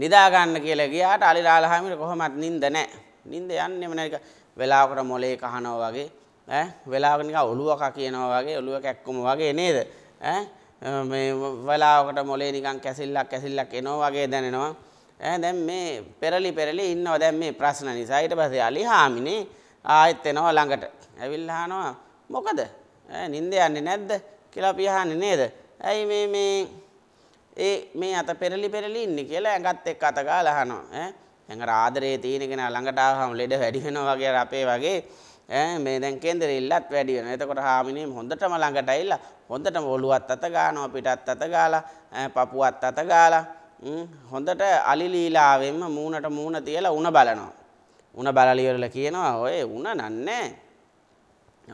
නිදා ගන්න කියලා ගියාට අලිලාලහාමිර කොහොමත් නිින්ද නෑ. නිින්ද යන්නේම නෑ. වෙලාවකට මොලේ කහනවා වගේ ඈ වෙලාවක නිකන් ඔළුවක කියනවා වගේ ඔළුව කැක්කුම වගේ නේද? ඈ මේ වෙලාවකට මොලේ නිකන් කැසිල්ලක් කැසිල්ලක් එනවා වගේ දැනෙනවා. ඈ දැන් මේ පෙරලි පෙරලි ඉන්නවා දැන් මේ ප්‍රශ්න නිසා ඊට පස්සේ අලිහාමිනේ ආයෙත් එනවා ළඟට. ඇවිල්ලා අහනවා මොකද නින්ද යන්නේ නැද්ද කියලා අපි අහන්නේ නේද? ඇයි මේ මේ ඒ මේ අත පෙරලි පෙරලි ඉන්නේ කියලා ඇඟත් එක්ක අත ගාලා අහනවා. ඈ ඇඟට ආදරේ තියෙන කෙනා ළඟට ආවම ලෙඩ වැඩි වෙනවා වගේ අපේ වගේ ඈ මේ දැන් කේන්දරෙ ඉල්ලත් වැඩි වෙනවා. එතකොට හාමිනේ හොඳටම ළඟට ඇවිල්ලා හොඳටම ඔළුවත් අත ගානවා පිටත් අත ගාලා පපුවත් අත ගාලා හොඳට අලිලීලාවෙන්ම මූණට මූණ තියලා උණ බලනවා. උණ බලලියරලා කියනවා ඔය උණ නන්නේ.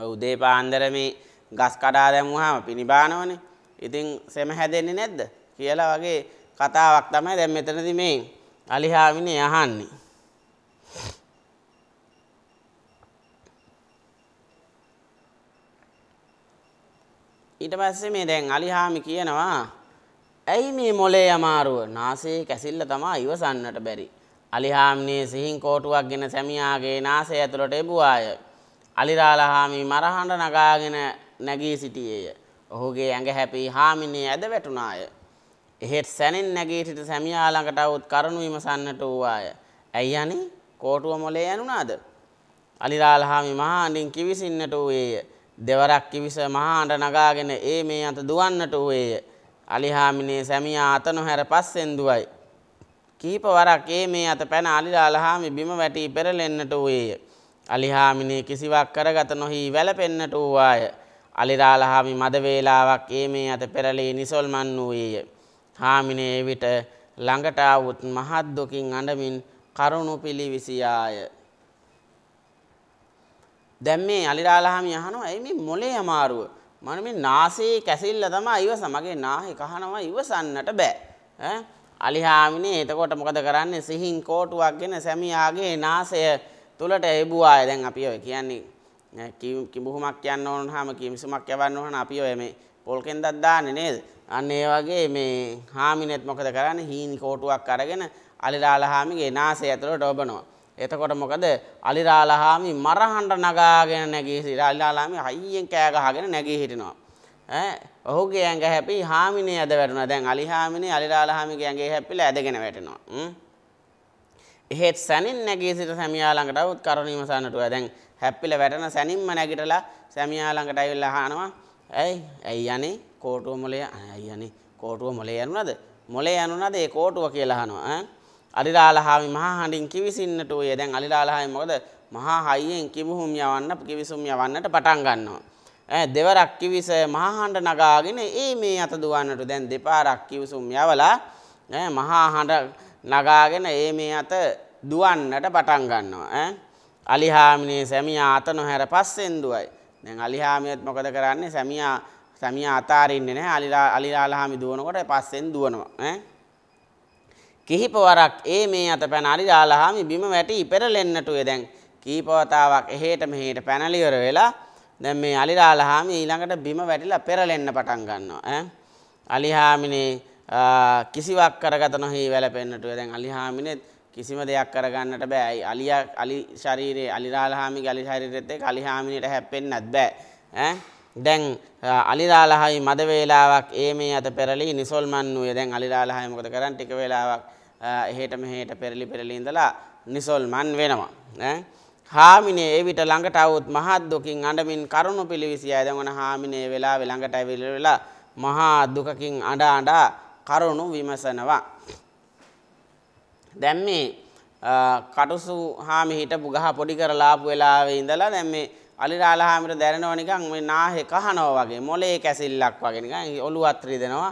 උදේ පාන්දර මේ ගස් කඩා දැමුවාම පිනිබානවනේ. ඉතින් සෙම හැදෙන්නේ නැද්ද කියලා වගේ කතාවක් තමයි දැන් මෙතනදී මේ අලිහාමිනේ අහන්නේ. ඊට පස්සේ මේ දැන් අලිහාමි කියනවා ඇයි මේ මොලේ අමාරුව නාසයේ කැසිල්ල තමා ඉවසන්නට බැරි. අලිහාමිනේ සිහින් කෝටුවක් ගෙන සැමියාගේ නාසය ඇතුළට එබුවාය. අලිරාල හාමි මරහඬ නගාගෙන නැගී සිටියේය. ඔහුගේ ඇඟ හැපී හාමිනේ ඇද වැටුණාය. එහෙත් සැනින් නැගී සිට සැමියා ළඟට වුත් කරුණ විමසන්නට වූවාය. ඇයි යනි? කෝටුව මොලේ යනුණාද? අලිරාල හාමි මහා අඬින් කිවිසින්නට වූයේය. දෙවරක් කිවිස මහා අඬ නගාගෙන ඒ මේ අත දුවන්නට වූයේය. අලිහාමිනේ සැමියා අත නොහැර පස්සෙන් දුවයි. කීප වරක් ඒ මේ අත පැන අලිරාල හාමි බිම වැටි පෙරලෙන්නට වූයේය. අලිහාමිනේ කිසිවක් කරගත නොහි වැළපෙන්නට වූවාය. අලිරාලහාමි මද වේලාවක් ඒ මේ අත පෙරළී නිසල්මන් වූයේය. හාමිනේ විට ළඟට આવුත් මහත් දුකින් අඬමින් කරුණු පිළිවිසියාය. දැන් මේ අලිරාලහාමි අහනවා ඇයි මේ මොලේ අමාරුව? මම මේ නාසයේ කැසිල්ල තමයි ඉවස මගේ නාහේ කහනවා ඉවසන්නට බෑ. ඈ අලිහාමිනේ එතකොට මොකද කරන්නේ? සිහින් කෝටුවක් ගෙන සැමියාගේ නාසය තුළට එබුවාය දැන් අපි ඔය කියන්නේ කිඹුහුමක් කියන්න ඕන හාම කිමිසුමක් යවන්න ඕන අපි ඔය මේ පොල්කෙන්දක් දාන්නේ නේද? අන්න ඒ වගේ මේ හාමිනෙත් මොකද කරන්නේ? හීනි කෝටුවක් අරගෙන අලිරාල හාමිගේ නාසය ඇතුළට ඔබනවා. එතකොට මොකද අලිරාල හාමි මරහඬ නගාගෙන නැගී සිටිලා අලිරාල හාමි හයියෙන් කෑ ගහගෙන නැගී හිටිනවා. ඈ ඔහුගේ ඇඟ හැපි හාමිනේ ඇද වැටුණා. දැන් අලි හාමිනේ අලිරාල හාමිගේ ඇඟේ හැපිලා ඇදගෙන වැටෙනවා. හ්ම් එහෙත් සැනින් නැගී සිට සැමියා ළඟට આવුත් කරුණ විමසන්නට උවා. දැන් හැප්පිලා වැටෙන සැනින්ම නැගිටලා සැමියා ළඟට ඇවිල්ලා අහනවා ඇයි ඇයි යන්නේ කෝටුව මොලේ ඇයි යන්නේ කෝටුව මොලේ යනුණාද? මොලේ යනුණාද ඒ කෝටුව කියලා අහනවා ඈ. අලිරාලහාමි මහා හඬින් කිවිසින්නට උයේ. දැන් අලිරාලහාමි මොකද මහා හයියෙන් කිවිහුම් යවන්න කිවිසුම් යවන්නට පටන් ගන්නවා. ඈ දෙවරක් කිවිස මහා හඬ නගාගෙන ඒ මේ අත දුවන්නට දැන් දෙපාරක් කිවිසුම් යවලා ඈ මහා හඬ නගාගෙන ඒ මේ අත දුවන්නට පටන් ගන්නවා ඈ අලිහාමිනේ සැමියා අත නොහැර පස්සෙන් දුවයි දැන් අලිහාමියත් මොකද කරන්නේ සැමියා සැමියා අත අරින්නේ නැහැ අලිලා අලිලාලහාමි දුවනකොට පස්සෙන් දුවනවා ඈ කිහිප වරක් ඒ මේ අත පැන අලිලාලහාමි බිම වැටි ඉපෙරලෙන්නට උය දැන් කීප වතාවක් එහෙට මෙහෙට පැනල ඉවර වෙලා දැන් මේ අලිලාලහාමි ඊළඟට බිම වැටිලා පෙරලෙන්න පටන් ගන්නවා ඈ අලිහාමිනේ කිසිවක් කරගත නොහි වැලපෙන්න්නට දැන් අලිහාමිනෙත් කිසිම දෙයක් කරගන්නට බෑ අලිය අලි ශරීරයේ අලිරාලහාමි ගලිශරීරෙත් එක් අලිහාමිනිට හැප්පෙන්නත් බෑ දැන් අලිරාලහයි මද වේලාවක් ඒ මේ අත පෙරලි නිසොල්මන් වූයේ දැන් අලිරාලහයි මොකද කරන්නේ ටික වේලාවක් එහෙට මෙහෙට පෙරලි පෙරලි ඉඳලා නිසොල්මන් වෙනවා ඈ හාමිනේ ඒ විට ළඟට આવුත් මහත් දුකින් අඬමින් කරුණු පිළිවිසියයි දැන් ඔන හාමිනේ වෙලාවේ ළඟට ඇවිල්ලා මහා දුකකින් අඬ අඬ කරුණු විමසනවා. දැන් මේ කටුසු හාමි හිටපු ගහ පොඩි කරලා ආපු වෙලාවේ ඉඳලා දැන් මේ අලිරාල හාමිට දැනෙනවා නිකන් මේ නාහේ කහනවා වගේ මොලේ කැසිල්ලක් වගේ නිකන් ඔළුව අත්‍රි දෙනවා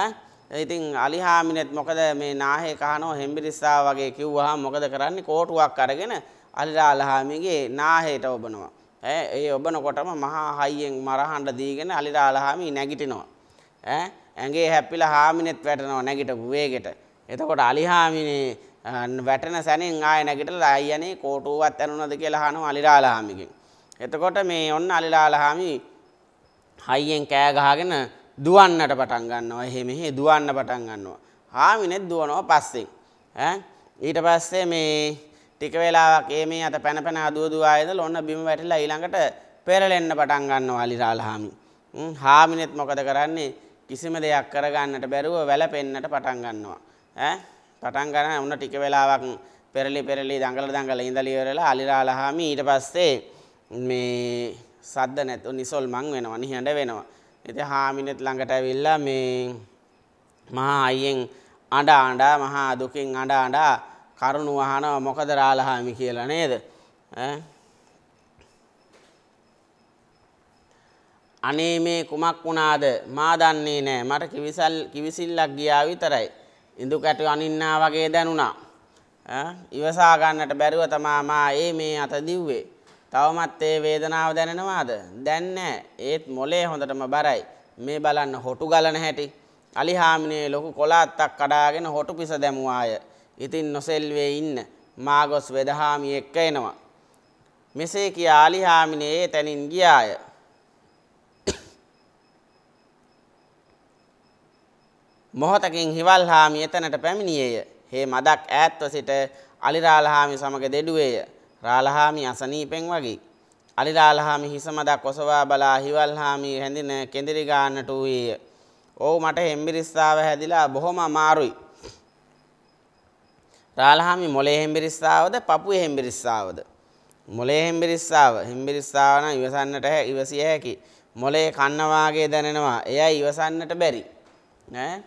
ඈ ඉතින් අලි හාමිනෙත් මොකද මේ නාහේ කහනවා හෙම්බිරිස්සා වගේ කිව්වහම මොකද කරන්නේ කෝටුවක් අරගෙන අලිරාල හාමිගේ නාහේට ඔබනවා ඈ ඒ ඔබනකොටම මහා හයියෙන් මරහඬ දීගෙන අලිරාල හාමි නැගිටිනවා ඈ ඇගේ හැපිලා හාමිනෙත් වැටනවා නැගිට වේගෙට. එතකොට අලිහාමිනේ වැටන සැනින් ආය නැගිටල අයනේ කෝටුවත් ඇනුනද කියලා හනු අලිරාලාහාමිකින්. එතකොට මේ ඔන්න අලිලාලාහාමි හයියෙන් කෑගහගෙන දුවන්නට පටන් ගන්නවා එහෙ මෙහෙ දුවන්න පටන් ගන්නවා. හාමිනෙත් දුවනවා පස්සෙන්. ඊට පස්සේ මේ ටික වෙලාවක් ඒ මේ අත පැන පැන අදුව දුවා ඉඳලා ඔන්න බිම වැටිලා ඊළඟට පෙරලෙන්න පටන් ගන්නවා අලිරාලාහාමි. හාමිනෙත් මොකද කරන්නේ? කිසිම දෙයක් කරගන්නට බැරුව වැළපෙන්නට පටන් ගන්නවා. ඈ පටන් ගන්න උන ටික වෙලාවක් පෙරලි පෙරලි දඟල දඟල ඉඳලි ඉවරලා අලිරාලහාම ඊට පස්සේ මේ සද්ද නැතු නිසල්මන් වෙනවා නිහඬ වෙනවා. ඉතින් හාමිනෙත් ළඟට ඇවිල්ලා මේ මහා අයියෙන් අඬ අඬ මහා දුකින් අඬ අඬ කරුණ වහනවා මොකද රාලහාමි කියලා නේද? ඈ අනේ මේ කුමක් වුණාද මා දන්නේ නෑ මට කිවිසල් කිවිසිල්ලක් ගියා විතරයි. ඉඳු කැටු අනින්නා වගේ දැනුණා. ඉවසා ගන්නට බැරුව තමා මා ඒ මේ අත දිව්වේ. තවමත් ඒ වේදනාව දැනෙනවාද? දැන් නෑ. ඒත් මොලේ හොඳටම බරයි. මේ බලන්න හොටු ගලන හැටි. අලිහාමිනේ ලොකු කොලාත්තක් කඩාගෙන හොටු පිස දැමුවාය. ඉතින් නොසෙල්වේ ඉන්න මාගොස් වෙදහාමි එක්ක එනවා. මෙසේ කියා අලිහාමිනේ තැනින් ගියාය. මොහොතකින් හිවල් හාමි එතනට පැමිණියේය. හේ මදක් ඈත්ව සිට අලිරාලහාමි සමග දෙඩුවේය. රාලහාමි අසනීපෙන් වගේ. අලිරාලහාමි හිස මදක් ඔසවා බලා හිවල්හාමි හැඳින කෙඳිරි ගන්නට වූයේය. ඔව් මට හෙම්බිරිස්සාව හැදිලා බොහොම අමාරුයි. රාලහාමි මොලේ හෙම්බිරිස්සාවද පපුවේ හෙම්බිරිස්සාවද මොලේ හෙම්බිරිස්සාව හෙම්බිරිස්සාව නම් ඉවසන්නට ඉවසිය හැකි මොලේ කන්න වාගේ දැනෙනවා එයයි ඉවසන්නට බැරි නෑ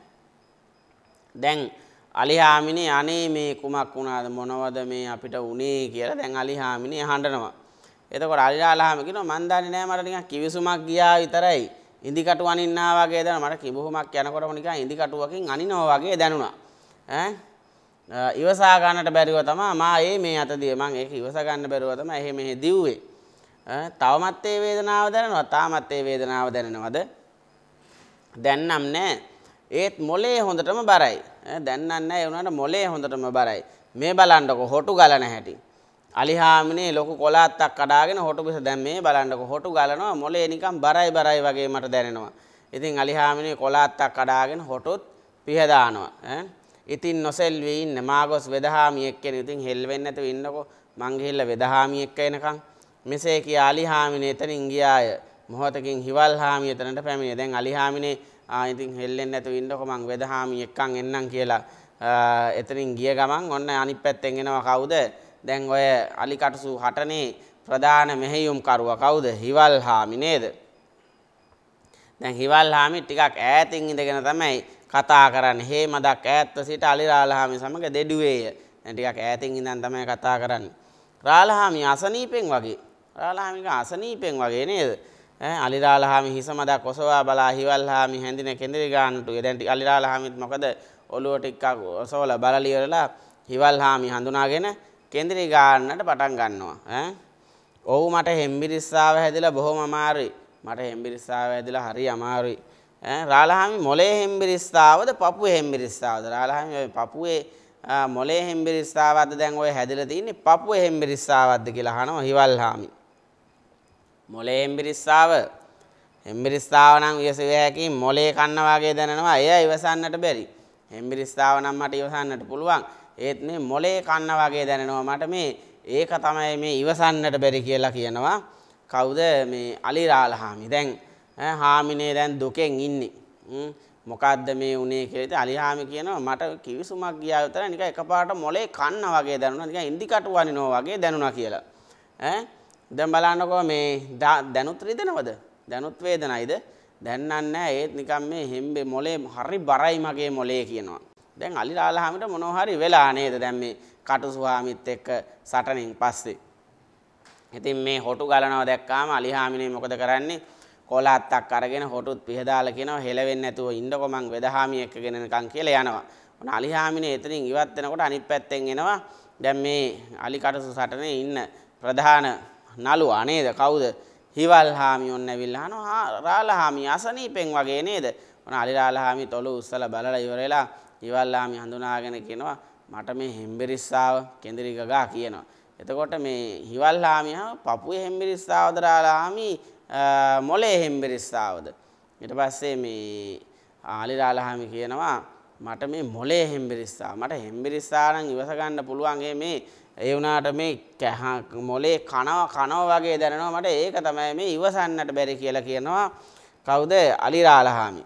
දැන් අලිහාමිනේ අනේ මේ කුමක් වුණාද මොනවද මේ අපිට උනේ කියලා දැන් අලිහාමිනේ හඬනවා. එතකොට අලිලාලාම කියනවා මන් දන්නේ නෑ මට නිකන් කිවිසුමක් ගියා විතරයි. ඉඳි කටු අනින්නා වගේ දැනුණා. මට කිඹුහුමක් යනකොටම නිකන් ඉඳි කටුවකින් අනිනවා වගේ දැනුණා. ඈ ඉවසා ගන්නට බැරිව තමයි මා ඒ මේ අතදී මම ඒක ඉවස ගන්න බැරුව තමයි එහෙ මෙහෙ දිව්වේ. තවමත් ඒ වේදනාව දැනෙනවා. තාමත් ඒ වේදනාව දැනෙනවද? දැන් නම් නෑ. ඒත් මොලේ හොඳටම බරයි. දැන්නන්න ඒ වුණාට මොලේ හොඳටම බරයි. මේ බලන්නකො හොටු ගලන හැටි. අලිහාමිනේ ලොකු කොලාත්තක් කඩාගෙන හොටු බිස දැන් මේ බලන්නකො හොටු ගලනවා මොලේ නිකන් බරයි බරයි වගේ මට දැනෙනවා. ඉතින් අලිහාමිනේ කොලාත්තක් කඩාගෙන හොටුත් පිහදානවා. ඈ ඉතින් නොසෙල්වී ඉන්න මාගොස් වෙදහාමියෙක් කෙන ඉතින් හෙල් වෙන්න නැතුව ඉන්නකෝ මං ගිහිල්ලා වෙදහාමියෙක් එනකන් මෙසේ කියා අලිහාමිනේ එතනින් ගියාය මොහොතකින් හිවල් හාමිය එතනට පැමිණේ දැන් අලිහාමිනේ ආ ඉතින් හෙල්ලෙන්නේ නැතුව ඉන්නකො මං වෙදහාමි එක්කන් එන්නම් කියලා එතනින් ගිය ගමන් ඔන්න අනිත් පැත්තෙන් එනවා කවුද? දැන් ඔය අලි කටසු හටනේ ප්‍රධාන මෙහෙයුම් කරුවා කවුද? හිවල් හාමි නේද? දැන් හිවල් හාමි ටිකක් ඈතින් ඉඳගෙන තමයි කතා කරන්නේ. හේමදක් ඈත්ව සිට අලිරාල හාමි සමග දෙඩුවේය. දැන් ටිකක් ඈතින් ඉඳන් තමයි කතා කරන්නේ. රාල හාමි අසනීපෙන් වගේ. රාල හාමික අසනීපෙන් වගේ නේද? අලිරාලහාමි හිසමදා කොසවා බලා හිවල්හාමි හැඳින කෙඳිරි ගන්නට දැන් ටික අලිරාලහාමිත් මොකද ඔළුව ටිකක් ඔසවලා බලලියරලා හිවල්හාමි හඳුනාගෙන කෙඳිරි ගන්නට පටන් ගන්නවා ඈ ඔව් මට හෙම්බිරිස්සාව හැදිලා බොහොම අමාරුයි මට හෙම්බිරිස්සාව හැදිලා හරි අමාරුයි ඈ රාලහාමි මොලේ හෙම්බිරිස්සාවද පපුවේ හෙම්බිරිස්සාවද රාලහාමි පපුවේ මොලේ හෙම්බිරිස්සාවක්ද දැන් ඔය හැදිලා තින්නේ පපුවේ හෙම්බිරිස්සාවක්ද කියලා අහනවා හිවල්හාමි මොලේ එම්බිරිස්සාව එම්බිරිස්සාව නම් වියසුව හැකි මොලේ කන්න වගේ දැනෙනවා එය ඉවසන්නට බැරි. එම්බිරිස්සාව නම් මට ඉවසන්නට පුළුවන්. ඒත් මේ මොලේ කන්න වගේ දැනෙනවා මට මේ ඒක තමයි මේ ඉවසන්නට බැරි කියලා කියනවා. කවුද මේ අලිරාල හාමි. දැන් හාමිනේ දැන් දුකෙන් ඉන්නේ. මොකක්ද මේ උනේ කියලා ඉතින් අලිහාමි කියනවා මට කිවිසුමක් ගියා විතර නිකන් එකපාරට මොලේ කන්න වගේ දැනුණා නිකන් ඉන්දි කටු වනිනවා වගේ දැනුණා කියලා. ඈ දැන් බලන්නකෝ මේ දැනුත් රිදෙනවද? දැනුත් වේදනයිද? දැන් නෑ ඒත් නිකන් මේ හෙම්බේ මොලේ හරි බරයි මගේ මොලේ කියනවා. දැන් අලිලාලහාමිට මොනව හරි වෙලා නේද? දැන් මේ කටුසුහාමිත් එක්ක සටනෙන් පස්සේ. ඉතින් මේ හොටු ගලනවා දැක්කාම අලිහාමිනේ මොකද කරන්නේ? කොළ අත්තක් අරගෙන හොටුත් පිහදාලා කියනවා හෙලවෙන්නේ නැතුව ඉන්නකො මං වෙදහාමි එක්කගෙන නිකන් කියලා යනවා. ඔන්න අලිහාමිනේ එතනින් ඉවත් වෙනකොට අනිත් පැත්තෙන් එනවා. දැන් මේ අලි කටුසු සටනේ ඉන්න ප්‍රධාන නළුවා නේද කවුද හිවල් හාමි ඔන්න ඇවිල්ලා අහනවා රාලා හාමි අසනීපෙන් වගේ නේද ඔන්න අලි රාලා හාමි තොළු උස්සලා බලලා ඉවර වෙලා හිවල් හාමි හඳුනාගෙන කියනවා මට මේ හෙම්බිරිස්සාව කෙඳිරි ගගා කියනවා එතකොට මේ හිවල් හාමි පපුවේ හෙම්බිරිස්සාවද රාලා හාමි මොලේ හෙම්බිරිස්සාවද ඊට පස්සේ මේ ආලි රාලා හාමි කියනවා මට මේ මොලේ හෙම්බිරිස්සාව මට හෙම්බිරිස්සා නම් ඉවස ගන්න පුළුවන් මේ ඒ වුණාට මේ කැහ මොලේ කනවා කනවා වගේ දැනෙනවා මට ඒක තමයි මේ ඉවසන්නට බැරි කියලා කියනවා කවුද අලිරාලහාමි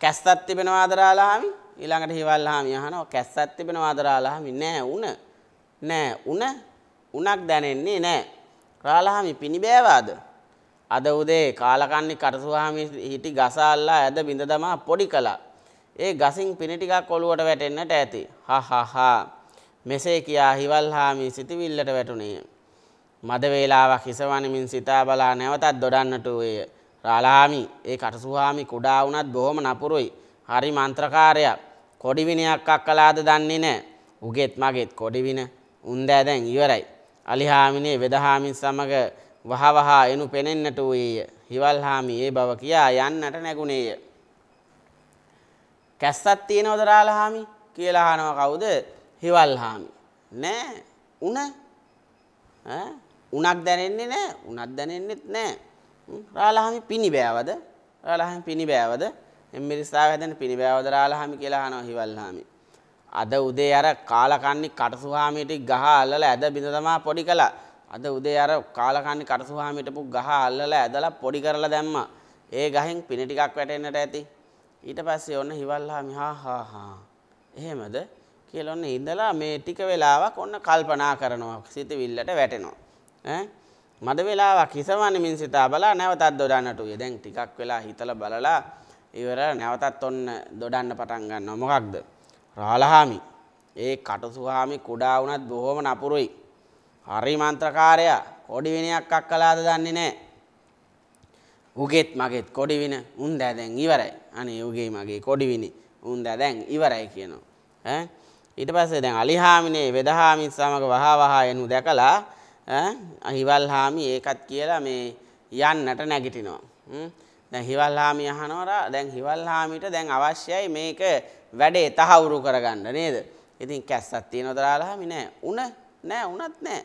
කැස්සක් තිබෙනවාද රාලහාමි ඊළඟට හිවල්හාමි අහනවා කැස්සක් තිබෙනවාද රාලහාමි නෑ උණ නෑ උණ උණක් දැනෙන්නේ නෑ රාලහාමි පිණි බෑවාද අද උදේ කාලකන්ණි කරසුවාමි හිටි ගස අල්ලා ඇද බිඳ දමා පොඩි කළා. ඒ ගසින් පින ටිකක් ඔලුවට වැටෙන්නට ඇති. හහහා. මෙසේ කියා හිවල් හාමි සිටිවිල්ලට වැටුණේ. මද වේලාවක් හිසවණමින් සිතා බලා නැවතත් දොඩන්නට වූයේ. රාලාමි ඒ කරසුවාමි කුඩා වුණත් බොහොම නපුරුයි. හරි මන්ත්‍රකාරයා. කොඩි විනයක් අක්කලාද දන්නේ නැහැ. උගෙත් මගෙත් කොඩි වින. උන්දෑ දැන් ඉවරයි. අලිහාමිනේ වෙදහාමින් සමග වහවහා එනු පෙනෙන්නට වූයේය. හිවල් හාමි ඒ බව කියා යන්නට නැගුණේය. කැස්සක් තියෙනවද රාලහාමි කියලා අහනවා කවුද? හිවල් හාමි. නෑ උණ ඈ උණක් දැනෙන්නේ නෑ. උණක් දැනෙන්නෙත් නෑ. රාලහාමි පිණි බෑවද? රාලහාමි පිණි බෑවද? එම්බිරිස්සාව හැදෙන පිණි බෑවද රාලහාමි කියලා අහනවා හිවල් හාමි. අද උදේ අර කාලකන්ණි කටසුහාමිටි ගහ අල්ලලා ඇද බිඳ තමා පොඩි කළා. අද උදේ අර කාලකන්ණි කටසුහාම හිටපු ගහ අල්ලලා ඇදලා පොඩි කරලා දැම්මා. ඒ ගහෙන් පින ටිකක් වැටෙන්නට ඇති. ඊට පස්සේ ඔන්න හිවල්හාමි හා හා හා. එහෙමද කියලා ඔන්න ඉඳලා මේ ටික වෙලාවක් ඔන්න කල්පනා කරනවා. සිතවිල්ලට වැටෙනවා. ඈ මද වෙලාවක් හිසවන්නේමින් සිතා බලා නැවතත් දොඩන්නට උයේ. දැන් ටිකක් වෙලා හිතලා බලලා ඉවරලා නැවතත් ඔන්න දොඩන්න පටන් ගන්නවා. මොකක්ද? රාලහාමි. ඒ කටසුහාමි කුඩා වුණත් බොහොම නපුරුයි. හරි මන්ත්‍රකාරයා කොඩි විනයක් අක්කලාද දන්නේ නැහැ. උගෙත් මගෙත් කොඩි වින උන් දැ දැන් ඉවරයි. අනේ උගේ මගේ කොඩි විනි උන් දැ දැන් ඉවරයි කියනවා. ඈ ඊට පස්සේ දැන් අලිහාමිනේ වෙදහාමිත් සමග වහා වහා එනු දැකලා ඈ හිවල් හාමි ඒකත් කියලා මේ යන්නට නැගිටිනවා. දැන් හිවල් හාමි අහනවා දැන් හිවල් හාමිට දැන් අවශ්‍යයි මේක වැඩේ තහවුරු කරගන්න නේද? ඉතින් කැස්සක් තියෙනවද රාලහාමි නෑ. උණ නෑ උණත් නෑ.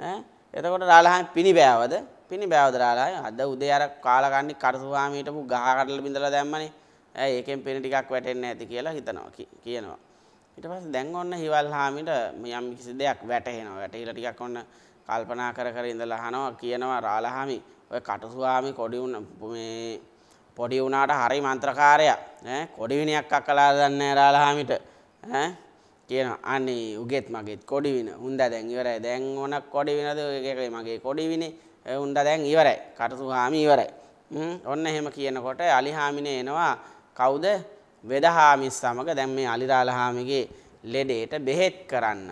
ඈ එතකොට රාලහාමි පිණි බෑවද? පිණි බෑවද රාලහාමි? අද උදේ අර කාලකන්ණි කරසුවාමීටපු ගහ කඩලා බින්දලා දැම්මනේ. ඈ ඒකෙන් පිණි ටිකක් වැටෙන්නේ නැති කියලා හිතනවා කියනවා. ඊට පස්සේ දැන් ඔන්න හිවල් හාමිට යම් කිසි දෙයක් වැටහෙනවා. වැටහිලා ටිකක් ඔන්න කල්පනා කර කර ඉඳලා අහනවා කියනවා රාලහාමි ඔය කටසුවාමි කොඩි මේ පොඩි වුණාට හරි මන්ත්‍රකාරයා ඈ කොඩි විනයක් අක්කලා දන්නේ රාලහාමිට ඈ කියන අනේ උගෙත් මගේත් කොඩි වින. හුන්දා දැන් ඉවරයි. දැන් ඕනක් කොඩි විනද ඒකේ මගේ කොඩි විනේ. හුන්දා දැන් ඉවරයි. කටසු හාමි ඉවරයි. ඔන්න එහෙම කියනකොට අලි හාමිනේ එනවා කවුද? වෙද හාමි සමග දැන් මේ අලිරාල හාමිගේ ලෙඩේට බෙහෙත් කරන්න.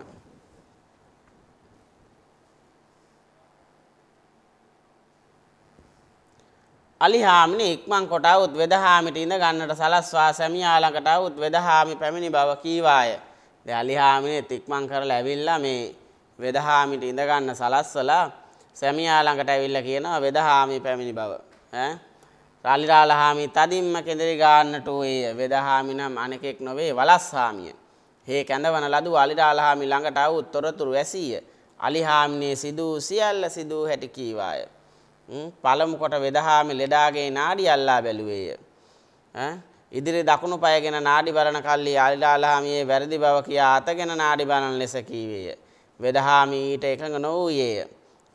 අලිහාමිනි ඉක්මන් කොටවුත් වෙදහාමිට ඉඳ ගන්නට සලස්වා සැමියා ළඟටවුත් වෙදහාමි පැමිණි බව කීවාය. දැන් අලි හාමිනේ තික්මන් කරලා ඇවිල්ලා මේ වෙද හාමිට ඉඳ ගන්න සලස්සලා සැමියා ළඟට ඇවිල්ලා කියනවා වෙද හාමි පැමිණි බව ඈ රාලි රාල හාමි තදින්ම කෙඳිරි ගන්නට ඕයේ වෙද හාමි නම් අනෙකෙක් නොවේ වලස් හාමිය හේ කැඳවන ලදු අලි රාල හාමි ළඟට ආව උත්තරතුරු ඇසීය අලි හාමිනේ සිදු සියල්ල සිදු හැටි කීවාය පළමු කොට වෙද හාමි ලෙඩාගේ නාඩි අල්ලා බැලුවේය ඈ ඉදිරි දකුණු පයගෙන නාඩි බලන කල්ලි අලිලාලහාමියේ වැරදි බව කියා අතගෙන නාඩි බලන ලෙස කීවේය. වෙදහාමි ඊට එකඟ නොවූයේය.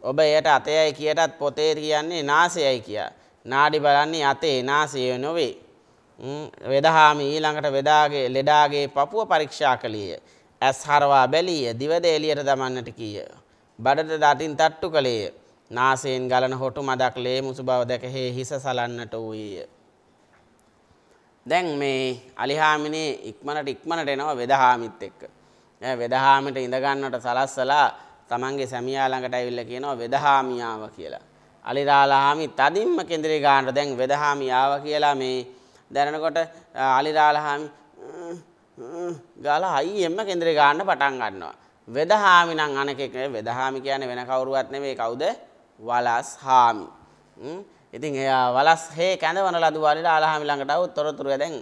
ඔබ එයට අතයයි කියටත් පොතේ කියන්නේ නාසයයි කියා. නාඩි බලන්නේ අතේ නාසය නොවේ. වෙදහාමි ඊළඟට වෙදාගේ ලෙඩාගේ පපුව පරීක්ෂා කළේය. ඇස් හරවා බැලීය. දිවද එළියට දමන්නට කීය. බඩට දටින් තට්ටු කළේය. නාසයෙන් ගලන හොටු මදක් ලේ මුසු බව දැක හේ හිස සලන්නට වූයේය. දැන් මේ අලිහාමිනේ ඉක්මනට ඉක්මනට එනවා වෙදහාමිත් එක්ක. ඈ වෙදහාමිට ඉඳ ගන්නට සලස්සලා තමන්ගේ සැමියා ළඟට ඇවිල්ලා කියනවා වෙදහාමියාව කියලා. අලිරාලහාමි තදින්ම කෙන්දරේ ගන්නට දැන් වෙදහාමි ආවා කියලා මේ දැනනකොට අලිරාලහාමි ගාලා අයියෙම්ම කෙන්දරේ ගන්න පටන් ගන්නවා. වෙදහාමි නම් අනකෙක් වෙදහාමි කියන්නේ වෙන කවුරුවත් නෙවෙයි කවුද? වලස් හාමි. ඉතින් එයා වලස් හේ කැඳවන ලදු වලට ආලහාමි ළඟට આવුත් තොරතුරු දැන්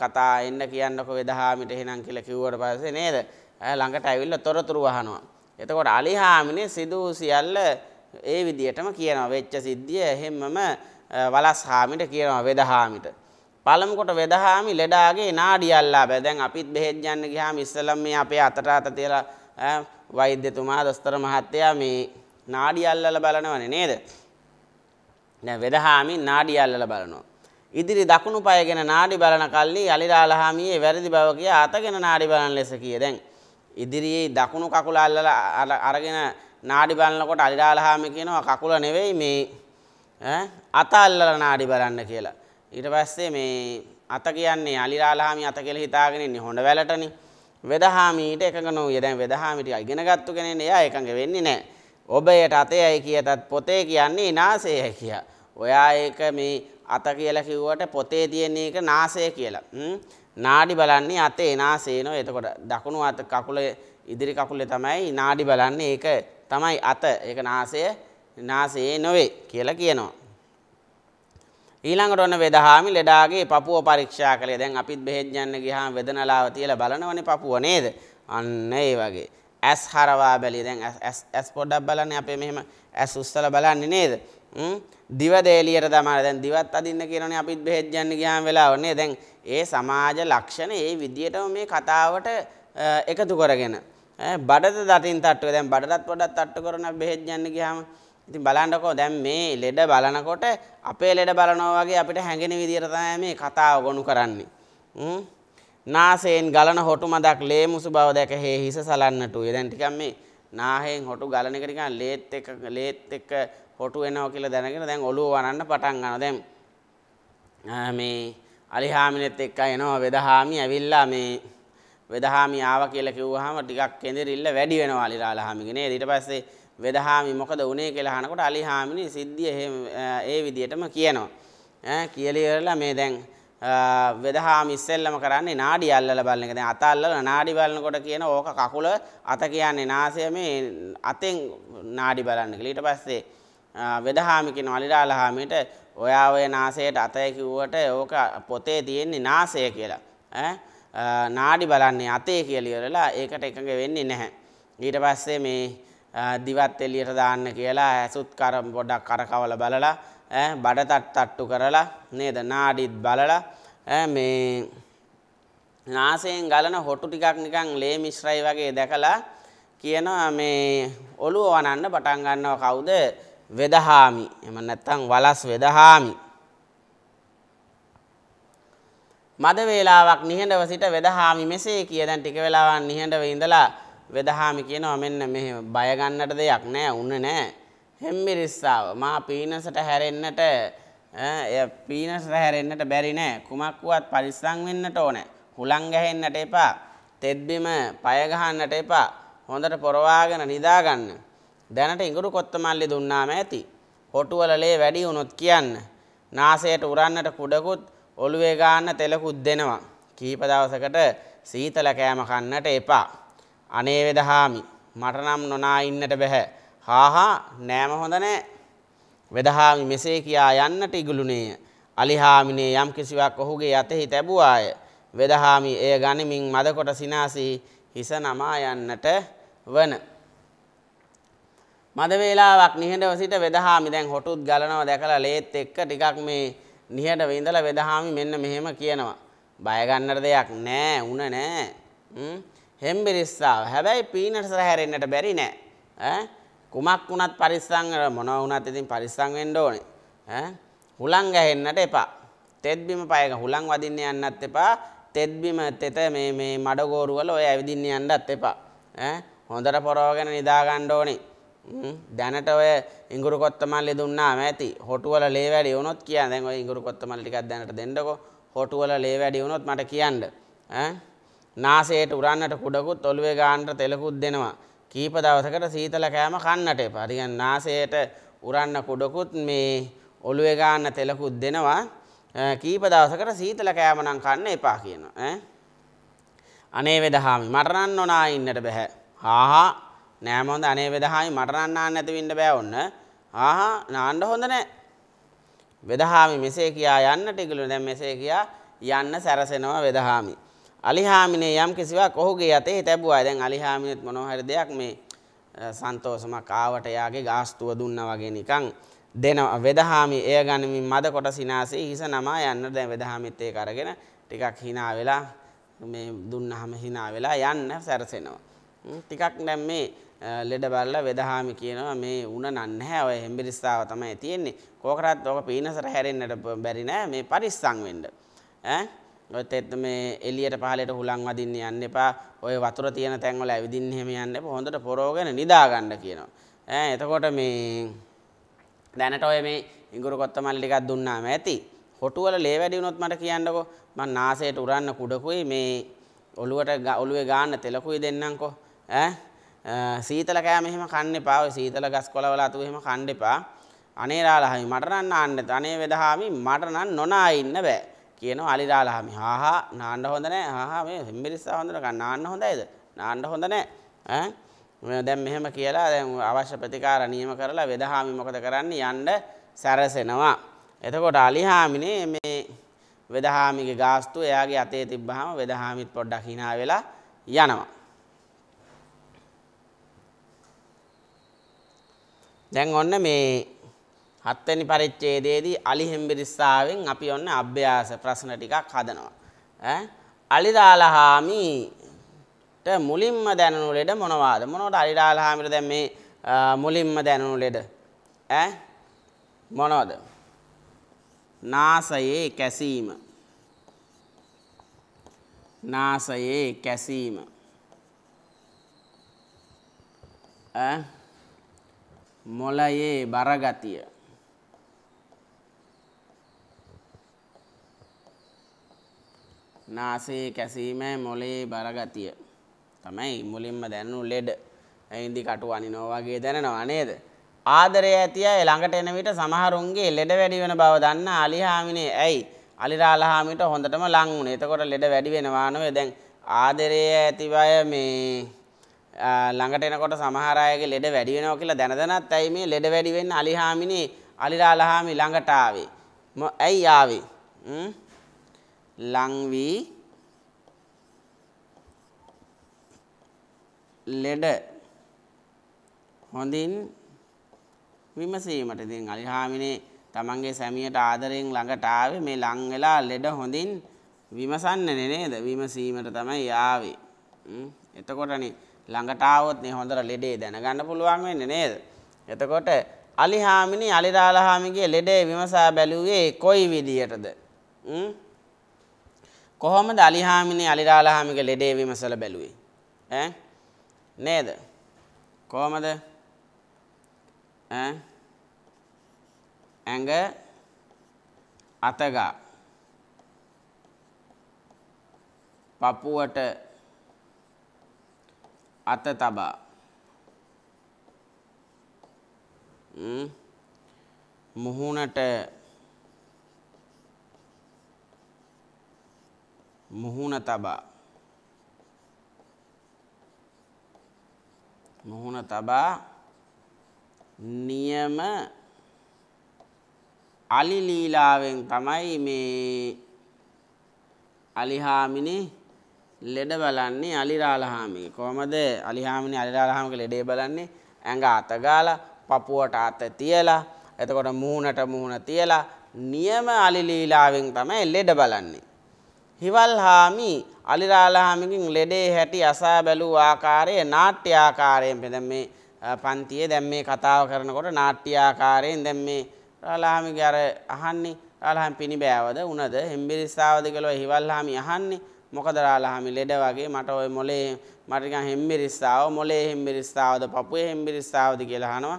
කතා එන්න කියන්නකෝ වෙදහාමිට එහෙනම් කියලා කිව්වට පස්සේ නේද? ඇය ළඟට ඇවිල්ලා තොරතුරු අහනවා. එතකොට අලිහාමිනේ සිදු සියල්ල ඒ විදිහටම කියනවා. වෙච්ච සිද්ධිය එහෙම්මම වලස් හාමිට කියනවා වෙදහාමිට. පළමු කොට වෙදහාමි ලෙඩාගේ නාඩිය අල්ලා බෑ. දැන් අපිත් බෙහෙත් ගන්න ගියාම ඉස්සෙල්ලම මේ අපේ අතට අත තියලා වෛද්‍යතුමා දොස්තර මහත්තයා මේ නාඩිය අල්ලලා බලනවනේ නේද? දැන් වෙදහාමි නාඩිය අල්ලලා බලනවා. ඉදිරි දකුණු පායගෙන නාඩි බලන කල්ලි අලිරාලහාමියේ වැරදි බව කිය අතගෙන නාඩි බලන ලෙස කිය. දැන් ඉදිරියේ දකුණු කකුල අල්ලලා අරගෙන නාඩි බලනකොට අලිරාලහාමි කියනවා කකුල නෙවෙයි මේ අත අල්ලලා නාඩි බලන්න කියලා. ඊට පස්සේ මේ අත කියන්නේ අලිරාලහාමි අත කියලා හිතාගෙන ඉන්නේ හොඬ වැලටනේ. වෙදහාමීට එකඟ නොවිය. දැන් වෙදහාමිට ඉගෙන ගත්තු කෙනෙක් එයා එකඟ වෙන්නේ නැහැ. ඔබයට අතයයි කියතත් පොතේ කියන්නේ නාසයයි කියා. ඔයා ඒක මේ අත කියලා කිව්වට පොතේ තියෙන එක නාසය කියලා. නාඩි බලන්නේ අතේ නාසයනෝ. එතකොට දකුණු අත කකුලේ ඉදිරි කකුලේ තමයි නාඩි බලන්නේ. ඒක තමයි අත. ඒක නාසය නාසයේ නොවේ කියලා කියනවා. ඊළඟට ඔන්න වෙදහාමි ලෙඩාගේ පපුව පරීක්ෂා කළේ. දැන් අපිත් බෙහෙත් ගන්න ගියාම වෙදනලාව තියලා බලනවනේ පපුව නේද? අන්න ඒ වගේ. ඇස් හරවා බැලි දැන් ඇස් පොඩ්ඩක් බලන්නේ අපේ මෙහෙම ඇස් උස්සලා බලන්නේ නේද දිව දෙලියට තමයි දැන් දිවත් අදින්න කියනෝනේ අපිත් බෙහෙත් ගන්න ගියාම වෙලාව නේ දැන් ඒ සමාජ ලක්ෂණ ඒ විදියටම මේ කතාවට එකතු කරගෙන බඩද දටින් තට්ටුව දැන් බඩටත් පොඩක් තට්ටු කරන බෙහෙත් ගන්න ගියාම ඉතින් බලන්නකෝ දැන් මේ ලෙඩ බලනකොට අපේ ලෙඩ බලනවා වගේ අපිට හැඟෙන විදියට තමයි මේ කතාව ගොනු කරන්නේ නාසයෙන් ගලන හොටු මදක් ලේ මුසු බව දැක හේ හිස සලන්නට උය. දැන් ටිකක් මේ නාහයෙන් හොටු ගලන එක නිකන් ලේත් එක ලේත් එක හොටු එනවා කියලා දැනගෙන දැන් ඔළුව වනන්න පටන් ගන්නවා. දැන් මේ අලිහාමිනෙත් එක්ක එනවා වෙදහාමි ඇවිල්ලා මේ වෙදහාමි ආවා කියලා කිව්වහම ටිකක් කෙඳිරිල්ල වැඩි වෙනවා අලිරාලහාමිගේ නේද? ඊට පස්සේ වෙදහාමි මොකද වුනේ කියලා අහනකොට අලිහාමිනි සිද්ධිය ඒ විදිහටම කියනවා. ඈ කියලා මේ දැන් වෙදහාම ඉස්සෙල්ලම කරන්නේ නාඩි අල්ලලා බලන එක. දැන් අත අල්ලලා නාඩි බලනකොට කියන ඕක කකුල අත කියන්නේ නාසය මේ අතෙන් නාඩි බලන්න කියලා. ඊට පස්සේ වෙදහාමි කියන වලිඩාලහාමිට ඔයා ඔය නාසයට අතය කිව්වට ඕක පොතේ තියෙන්නේ නාසය කියලා. ඈ නාඩි බලන්නේ අතේ කියලා ඉවරලා ඒකට එකඟ වෙන්නේ නැහැ. ඊට පස්සේ මේ දිවත් එළියට දාන්න කියලා ඇසුත් කර පොඩක් කරකවල බලලා ඈ බඩ තට්ටු කරලා නේද නාඩිත් බලලා ඈ මේ නාසයෙන් ගලන හොටු ටිකක් නිකන් ලේ මිශ්‍රයි වගේ දැකලා කියනවා මේ ඔළුව වනන්න පටන් ගන්නවා කවුද වෙදහාමි එහෙම නැත්නම් වලස් වෙදහාමි මද වේලාවක් නිහඬව සිට වෙදහාමි මෙසේ කිය දැන් ටික වෙලාවක් නිහඬව ඉඳලා වෙදහාමි කියනවා මෙන්න මෙහෙම බය ගන්නට දෙයක් නැහැ උන්නේ නැහැ හෙම්මිරිස්සාාව මා පීනසට හැරෙන්න්නට පීනසට හැරෙන්න්නට බැරි නෑ කුමක්කුවත් පරිස්සං වෙන්නට ඕන හුළං ගැහෙන්නට එපා තෙත්බිම පයගහන්නට එපා හොඳට පොරවාගෙන නිදාගන්න දැනට ඉඟුරු කොත්තමල්ලි දුන්නාම ඇති හොටුවලලේ වැඩි වුණොත් කියන්න නාසයට උරන්නට කුඩකුත් ඔළුවේ ගන්න තෙලකුත් දෙනවා කීප දවසකට සීතල කෑම කන්නට එපා අනේ වෙදහාමි මට නම් නොනා ඉන්නට බැහැ හාහා නෑම හොඳ නෑ වෙදහාමි මෙසේ කියා යන්නට ඉගුලුනේය අලිහාමිනේ යම් කිසිවක් ඔහුගේ යතෙහි තැබුවාය වෙදහාමි එය ගනිමින් මදකොට සිනාසී හිස නමා යන්නට වන මද වේලාවක් නිහඬව සිට වෙදහාමි දැන් හොටුත් ගලනවා දැකලා ලේත් එක්ක ටිකක් මේ නිහඬව ඉඳලා වෙදහාමි මෙන්න මෙහෙම කියනවා බය ගන්නට දෙයක් නෑ උන නෑ හම්බිරිස්සාව හැබැයි පීනට්ස් හැරෙන්නට බැරි නෑ ඈ කුමක් වුණත් පරිස්සම් මොනවා වුණත් ඉතින් පරිස්සම් වෙන්න ඕනේ. ඈ හුලං ගැහෙන්නට එපා. තෙත්බිම පයක හුලං වදින්න යන්නත් එපා. තෙත්බිම තෙත මේ මේ මඩගෝරු වල ඔය ඇවිදින්න යන්නත් එපා. ඈ හොඳට පොරවගෙන නිදා ගන්න ඕනේ. දැනට ඔය ඉඟුරු කොත්තමල්ලි දුන්නාම ඇති. හොටු වල ලේ වැඩි වුණොත් කියන්න. දැන් ඔය ඉඟුරු කොත්තමල්ලි ටිකක් දැනට දෙන්නකෝ. හොටු වල ලේ වැඩි වුණොත් මට කියන්න. ඈ නාසයට උරන්නට කුඩකුත් ඔළුවේ ගාන්නට තෙලකුත් දෙනවා. කීප දවසකට සීතල කෑම කන්නට එපා. ඉතින් නාසයට උරන්න කුඩකුත් මේ ඔළුවේ ගන්න තෙලකුත් දෙනවා. කීප දවසකට සීතල කෑම නම් කන්න එපා කියනවා. ඈ අනේ වෙදහාමි මට නම් නොනා ඉන්නට බෑ. ආහා නෑ මොඳ අනේ වෙදහාමි මට නම් නාන්න නැති වෙන්න බෑ ඔන්න. ආහා නාන්න හොඳ නෑ. වෙදහාමි මෙසේ කියා යන්නට ඉගලු දැන් මෙසේ කියා යන්න සැරසෙනවා වෙදහාමි. අලිහාමිනේ යම් කිසිවක් ඔහුගේ යතේ තැබුවා. දැන් අලිහාමිනෙත් මොනවා හරි දෙයක් මේ සන්තෝෂමක් ආවට එයාගේ ගාස්තුව දුන්නා වගේ නිකන් දෙන වෙදහාමි එය ගනිමින් මද කොට සිනාසී හිස නමා යන්න දැන් වෙදහාමිත් ඒක අරගෙන ටිකක් hina වෙලා මේ දුන්නාම hina වෙලා යන්න සැරසෙනවා. ටිකක් දැන් මේ ලෙඩ බල්ලා වෙදහාමි කියනවා මේ උණ නන්නේ ඔය හෙම්බිරිස්සාව තමයි තියෙන්නේ. කෝකටත් ඔක පීනසර හැරෙන්නට බැරි නෑ මේ පරිස්සම් වෙන්න. ඈ ඔයත් එත් මේ එළියට පහලට හුලං වදින්න යන්න එපා. ඔය වතුර තියෙන තැන්වල ඇවිදින්න එහෙම යන්න එපා. හොඳට පොරෝගෙන නිදා ගන්න කියනවා. ඈ එතකොට මේ දැනට ඔය මේ ඉඟුරු කොත්තමල්ලි ටිකක් දුන්නාම ඇති. හොටු වල ලේ වැඩි වුණොත් මට කියන්නකෝ. මං නාසයට උරන්න කුඩකුයි මේ ඔළුවට ඔළුවේ ගාන්න තෙලකුයි දෙන්නම්කෝ. ඈ සීතල කෑම එහෙම කන්න එපා. ඔය සීතල ගස් කොළවල අතු එහෙම කන්න එපා. අනේ රාලහයි මට නම් නාන්න අනේ වෙදහාමි මට නම් නොනා ඉන්න බෑ. කියනවා අලිලාලාමි. හාහා නාන්න හොඳ නැහැ. හාහා මේ හිම්බිරිස්සා හොඳ නැහැ. නාන්න හොඳයිද? නාන්න හොඳ නැහැ. ඈ දැන් මෙහෙම කියලා දැන් අවශ්‍ය ප්‍රතිකාර නියම කරලා වෙදහාමි මොකද කරන්නේ යන්න සැරසෙනවා. එතකොට අලිහාමිනේ මේ වෙදහාමිගේ ගාස්තු එයාගේ අතේ තිබ්බහම වෙදහාමිත් පොඩ්ඩක් hina වෙලා යනවා. දැන් ඔන්න මේ හත්වෙනි පරිච්ඡේදයේදී අලි හෙම්බිරිස්සාවෙන් අපි ඔන්න අභ්‍යාස ප්‍රශ්න ටිකක් හදනවා. ඈ අලිදාලහාමිට මුලින්ම දැනුණු ලෙඩ මොනවාද? මොනවද අලිදාලහාමිට දැන් මේ මුලින්ම දැනුණු ලෙඩ? ඈ මොනවද? නාසයේ කැසීම. නාසයේ කැසීම. ඈ මොළයේ බරගතිය නාසයේ කැසීමයි මොලේ බරගතිය. තමයි මුලින්ම දැනුණු ලෙඩ. ඇඳි කටු අනිනවා වගේ දැනෙනවා නේද? ආදරය ඇති අය ළඟට එන විට සමහරුන්ගේ ලෙඩ වැඩි වෙන බව දන්න අලි හාමිනේ ඇයි? අලිරාල හාමිට හොඳටම ලං වුණේ. එතකොට ලෙඩ වැඩි වෙනවා නෝ දැන් ආදරය ඇති අය මේ ළඟට එනකොට සමහර අයගේ ලෙඩ වැඩි වෙනවා කියලා දැන දැනත් ඇයි මේ ලෙඩ වැඩි වෙන්න අලි හාමිනේ අලිරාල හාමි ළඟට ආවේ? ඇයි ආවේ? හ්ම් ලං වී ලෙඩ හොඳින් විමසීමට ඉතින් අලිහාමිනේ තමන්ගේ සැමියට ආදරෙන් ළඟට ආවේ මේ ලං වෙලා ලෙඩ හොඳින් විමසන්නනේ නේද විමසීමට තමයි ආවේ එතකොටනේ ළඟට ආවොත් නේ හොඳට ලෙඩේ දැනගන්න පුළුවන් වෙන්නේ නේද එතකොට අලිහාමිනේ අලිරාලහාමිගේ ලෙඩේ විමසා බැලුවේ කොයි විදියටද කොහොමද අලිහාමිනේ අලිරාලහාමිගේ ලෙඩේ විමසලා බැලුවේ ඈ නේද කොහමද ඈ ඇඟ අතගා පපුවට අත තබා මුහුණට මුහුණ තබා මුහුණ තබා නියම අලි ලීලාවෙන් තමයි මේ අලිහාමිනි ලෙඩ බලන්නේ අලිරාලහාමිගේ කොහමද අලිහාමිනි අලිරාලහාමිගේ ලෙඩේ බලන්නේ ඇඟ අත ගාලා පපුවට අත තියලා එතකොට මූණට මූණ තියලා නියම අලි ලීලාවෙන් තමයි ලෙඩ බලන්නේ හිවල් හාමි අලිරාලහාමිකින් ලෙඩේ හැටි අසා බැලූ ආකාරය නාට්‍යාකාරයෙන් දැන් මේ පන්තියේ දැන් මේ කතාව කරනකොට නාට්‍යාකාරයෙන් දැන් මේ රාලහාමිගේ අර අහන්නේ රාලහාමි පිනිබෑවද උනද හෙම්බිරිස්සාවද කියලා හිවල්හාමි අහන්නේ මොකද රාලහාමි ලෙඩ වගේ මට ওই මොලේ මට නිකන් හෙම්බිරිස්සාව මොලේ හෙම්බිරිස්සාවද පපුවේ හෙම්බිරිස්සාවද කියලා අහනවා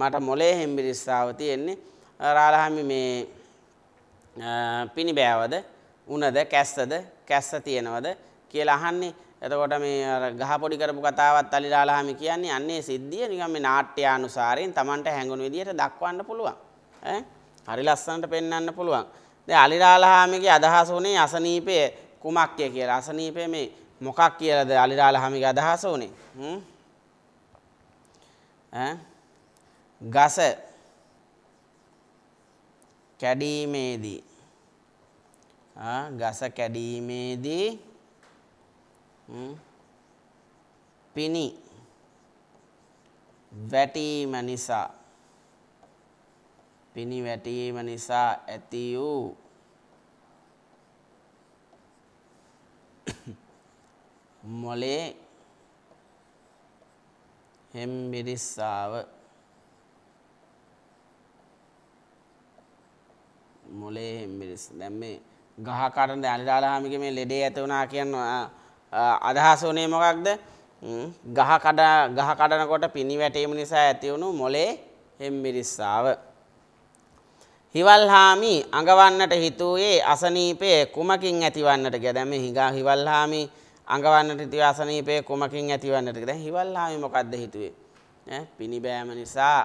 මට මොලේ හෙම්බිරිස්සාව තියෙන්නේ රාලහාමි මේ පිනිබෑවද උණද කැස්සද කැස්ස තියෙනවද කියලා අහන්නේ. එතකොට මේ අර ගහ පොඩි කරපු කතාවත් අලිලාලාම කියන්නේ අන්නේ සිද්ධිය නිකන් මේ නාට්‍යානුසාරයෙන් Tamanට හැඟුණු විදියට දක්වන්න පුළුවන්. ඈ හරි ලස්සනට පෙන්වන්න පුළුවන්. දැන් අලිලාලාමගේ අදහස උනේ අසනීපය කුමක්ය කියලා. අසනීපය මේ මොකක් කියලාද අලිලාලාමගේ අදහස උනේ? හ්ම් ඈ ගස කැඩීමේදී ගස කැඩීමේදී පිනි වැටීම නිසා පිනි වැටීම නිසා ඇති වූ මොලේ හෙම්බිරිස්සාව මොලේ හෙම්බිරිස් දැන් මේ ගහකරන අනිරාලාහාමික මේ ලෙඩේ ඇත වුණා කියන අදහස වනේ මොකක්ද ගහ කඩ ගහ කඩනකොට පිණි වැටීම නිසා ඇතිවුණු මොලේ හෙම්බිරිස්සාව. හිවල්හාමි අඟවන්නට හිතුවේ අසනීපයේ කුමකින් ඇතිවන්නට ගැදැම හිඟා හිවල්හාමි අඟවන්නට හිතුව අසනීපයේ කුමකින් ඇතිවන්නට ගැ හිවල්හාමි මොකක්ද හිතුවේ පිණිබෑම නිසා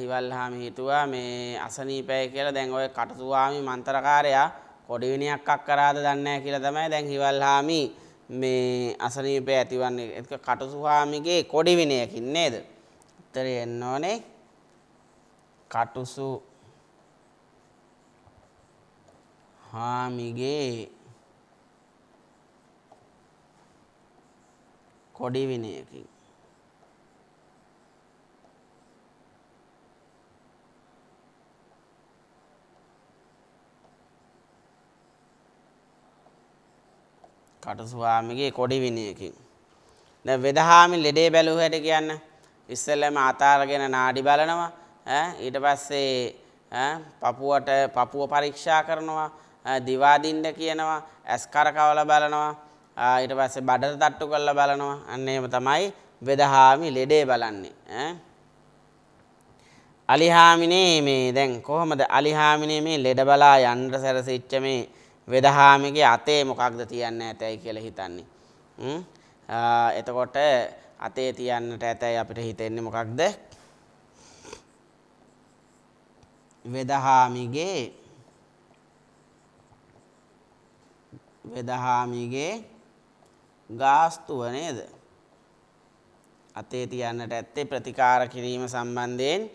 හිවල්හාමි හිතුවා මේ අසනීපය කියලා දැන් ඔය කටතුවාමි මන්තරකාරයා කොඩිවිනියක් අක් කරාද දන්නේ කියලා තමයි දැන් හිවල් හාමි මේ අසනීපය ඇතිවන්නේ ඒක කටුසුහාමිගේ කොඩිවිනයකින් නේද? උත්තරය එන්න ඕනේ කටුසු හාමිගේ කොඩිවිනයකින් කටුස්වාමිගේ කොඩි විනයකින්. දැන් වෙදහාමි ලෙඩේ බැලුව හැට කියන්න. ඉස්සෙල්ලම අතාරගෙන නාඩි බලනවා. ඊට පස්සේ පපුවට පපුව පරීක්ෂා කරනවා. දිවාදින්න කියනවා. ඇස් කරකවල බලනවා. ඊට පස්සේ බඩට තට්ටු කරලා බලනවා. අන්න එහෙම තමයි වෙදහාමි ලෙඩේ බලන්නේ. ඈ අලිහාමිනේ මේ දැන් කොහොමද අලිහාමිනේ මේ ලෙඩ බලා යන්න සැරසිච්ච මේ වෙදහාමිගේ අතේ මොකක්ද තියන්න ඇතැයි කියලා හිතන්නේ. එතකොට අතේ තියන්නට ඇතැයි අපිට හිතෙන්නේ මොකක්ද? වෙදහාමිගේ වෙදහාමිගේ ගාස්තුව නේද? අතේ තියන්නට ඇත්තේ ප්‍රතිකාර කිරීම සම්බන්ධයෙන්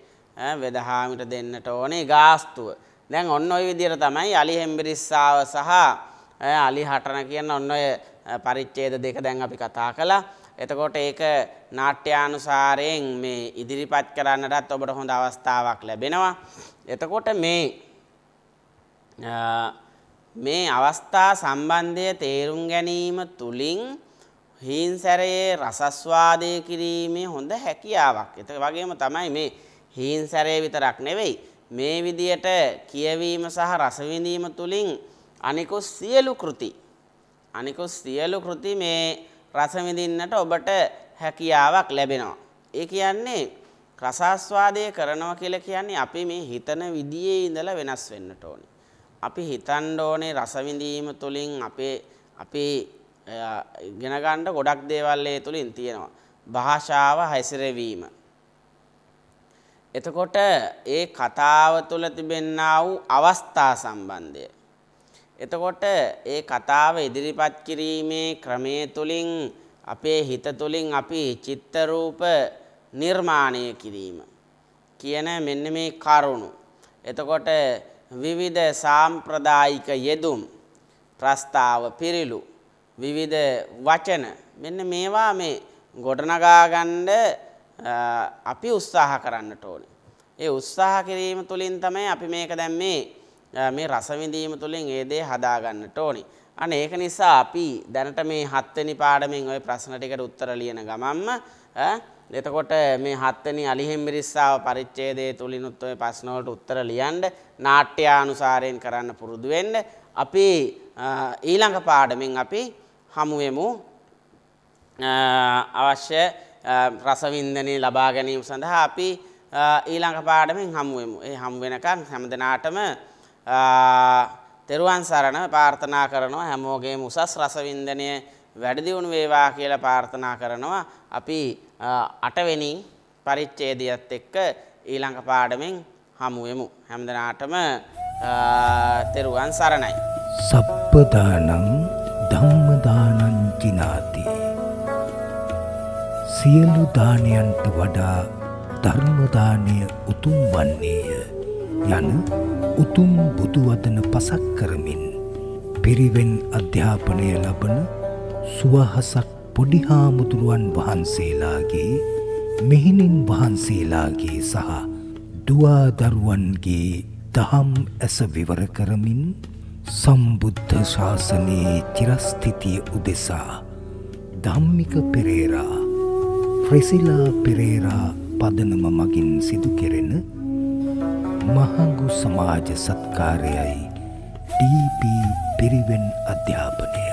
වෙදහාමිට දෙන්නට ඕනේ ගාස්තුව. දැන් ඔන්න ඔය විදිහට තමයි අලි හෙම්බිරිස්සාව සහ අලි හටන කියන ඔන්න ඔය පරිච්ඡේද දෙක දැන් අපි කතා කළා. එතකොට ඒක නාට්‍යානුසාරයෙන් මේ ඉදිරිපත් කරන්නටත් ඔබට හොඳ අවස්ථාවක් ලැබෙනවා. එතකොට මේ මේ අවස්ථා සම්බන්ධය තේරුම් ගැනීම තුලින් හීන්සැරයේ රසස්වාදය කිරීමේ හොඳ හැකියාවක්. ඒක වගේම තමයි මේ හීන්සැරේ විතරක් නෙවෙයි මේ විදියට කියවීම සහ රස විඳීම තුලින් අනිකුත් සියලු කෘති අනිකුත් සියලු කෘති මේ රස විඳින්නට ඔබට හැකියාවක් ලැබෙනවා. ඒ කියන්නේ රසාස්වාදය කරනවා කියලා කියන්නේ අපි මේ හිතන විදියේ ඉඳලා වෙනස් වෙන්නට ඕනේ. අපි හිතන්න ඕනේ රස විඳීම තුලින් අපේ අපේ ඉගෙන ගන්න ගොඩක් දේවල් ඒ තුලින් තියෙනවා. භාෂාව හැසිරවීම එතකොට ඒ කතාව තුළ තිබෙන්නා වූ අවස්ථා සම්බන්ධය. එතකොට ඒ කතාව ඉදිරිපත් කිරීමේ ක්‍රමය තුළින් අපේ හිත තුළින් අපි චිත්තරූප නිර්මාණය කිරීම. කියන මෙන්න මේ කරුණු. එතකොට විවිධ සාම්ප්‍රදායික යෙදුම් ප්‍රස්ථාව පිරිලු විවිධ වචන මෙන්න මේවා මේ ගොඩනගාගණ්ඩ අපි උත්සාහ කරන්නට ඕනේ. ඒ උත්සාහ කිරීම තුළින් තමයි අපි මේක දැන් මේ මේ රස විඳීම තුළින් ඒ දේ හදා ගන්නට ඕනේ. අනේ ඒක නිසා අපි දැනට මේ හත්වෙනි පාඩමෙන් ওই ප්‍රශ්න ටිකට උත්තර ලියන ගමන්ම එතකොට මේ හත්වෙනි අලිහෙම්බිරිස්සාව පරිච්ඡේදයේ තුලිනුත් ওই ප්‍රශ්න වලට උත්තර ලියන්න නාට්‍යානුසාරයෙන් කරන්න පුරුදු වෙන්න අපි ඊළඟ පාඩමෙන් අපි හමු අවශ්‍ය රසවින්දනය ලබා ගැනීම සඳහා අපි ඊළඟ පාඩමෙන් හමුුවමු. ඒ හම්වෙනකං හැමදනාටම තෙරුවන් සරණ පාර්ථනා කරනවා හැමෝගේ මුසස් රසවින්දනය වැඩදිවුණු වේවා කියලා පාර්ථනා කරනවා. අපි අටවෙනි පරිච්චේදියත් එක්ක ඊළඟ පාඩමෙන් හමුුවමු. හැමදනාටම තෙරුවන් සරණයි. සප්පදානං ධම්මදානංචිනා සියලු දානයන්ට වඩා ධර්මදානය උතුම් වන්නේය යන උතුම් බුදුවදන පසක් කරමින් පිරිවෙන් අධ්‍යාපනය ලබන සුවහසක් පොඩි හාමුදුරුවන් වහන්සේලාගේ මෙහිණින් වහන්සේලාගේ සහ දුවාදරුවන්ගේ දහම් ඇස විවර කරමින් සම්බුද්ධ ශාසනයේ චිරස්ථිතිය උදෙසා ධම්මික පෙරේරා ෆ්‍රෙසිලා පෙරේරා පදනම මගින් සිදු කෙරෙන මහඟු සමාජ සත්කාරයයි ටීපී පිරිවෙන් අධ්‍යාපනය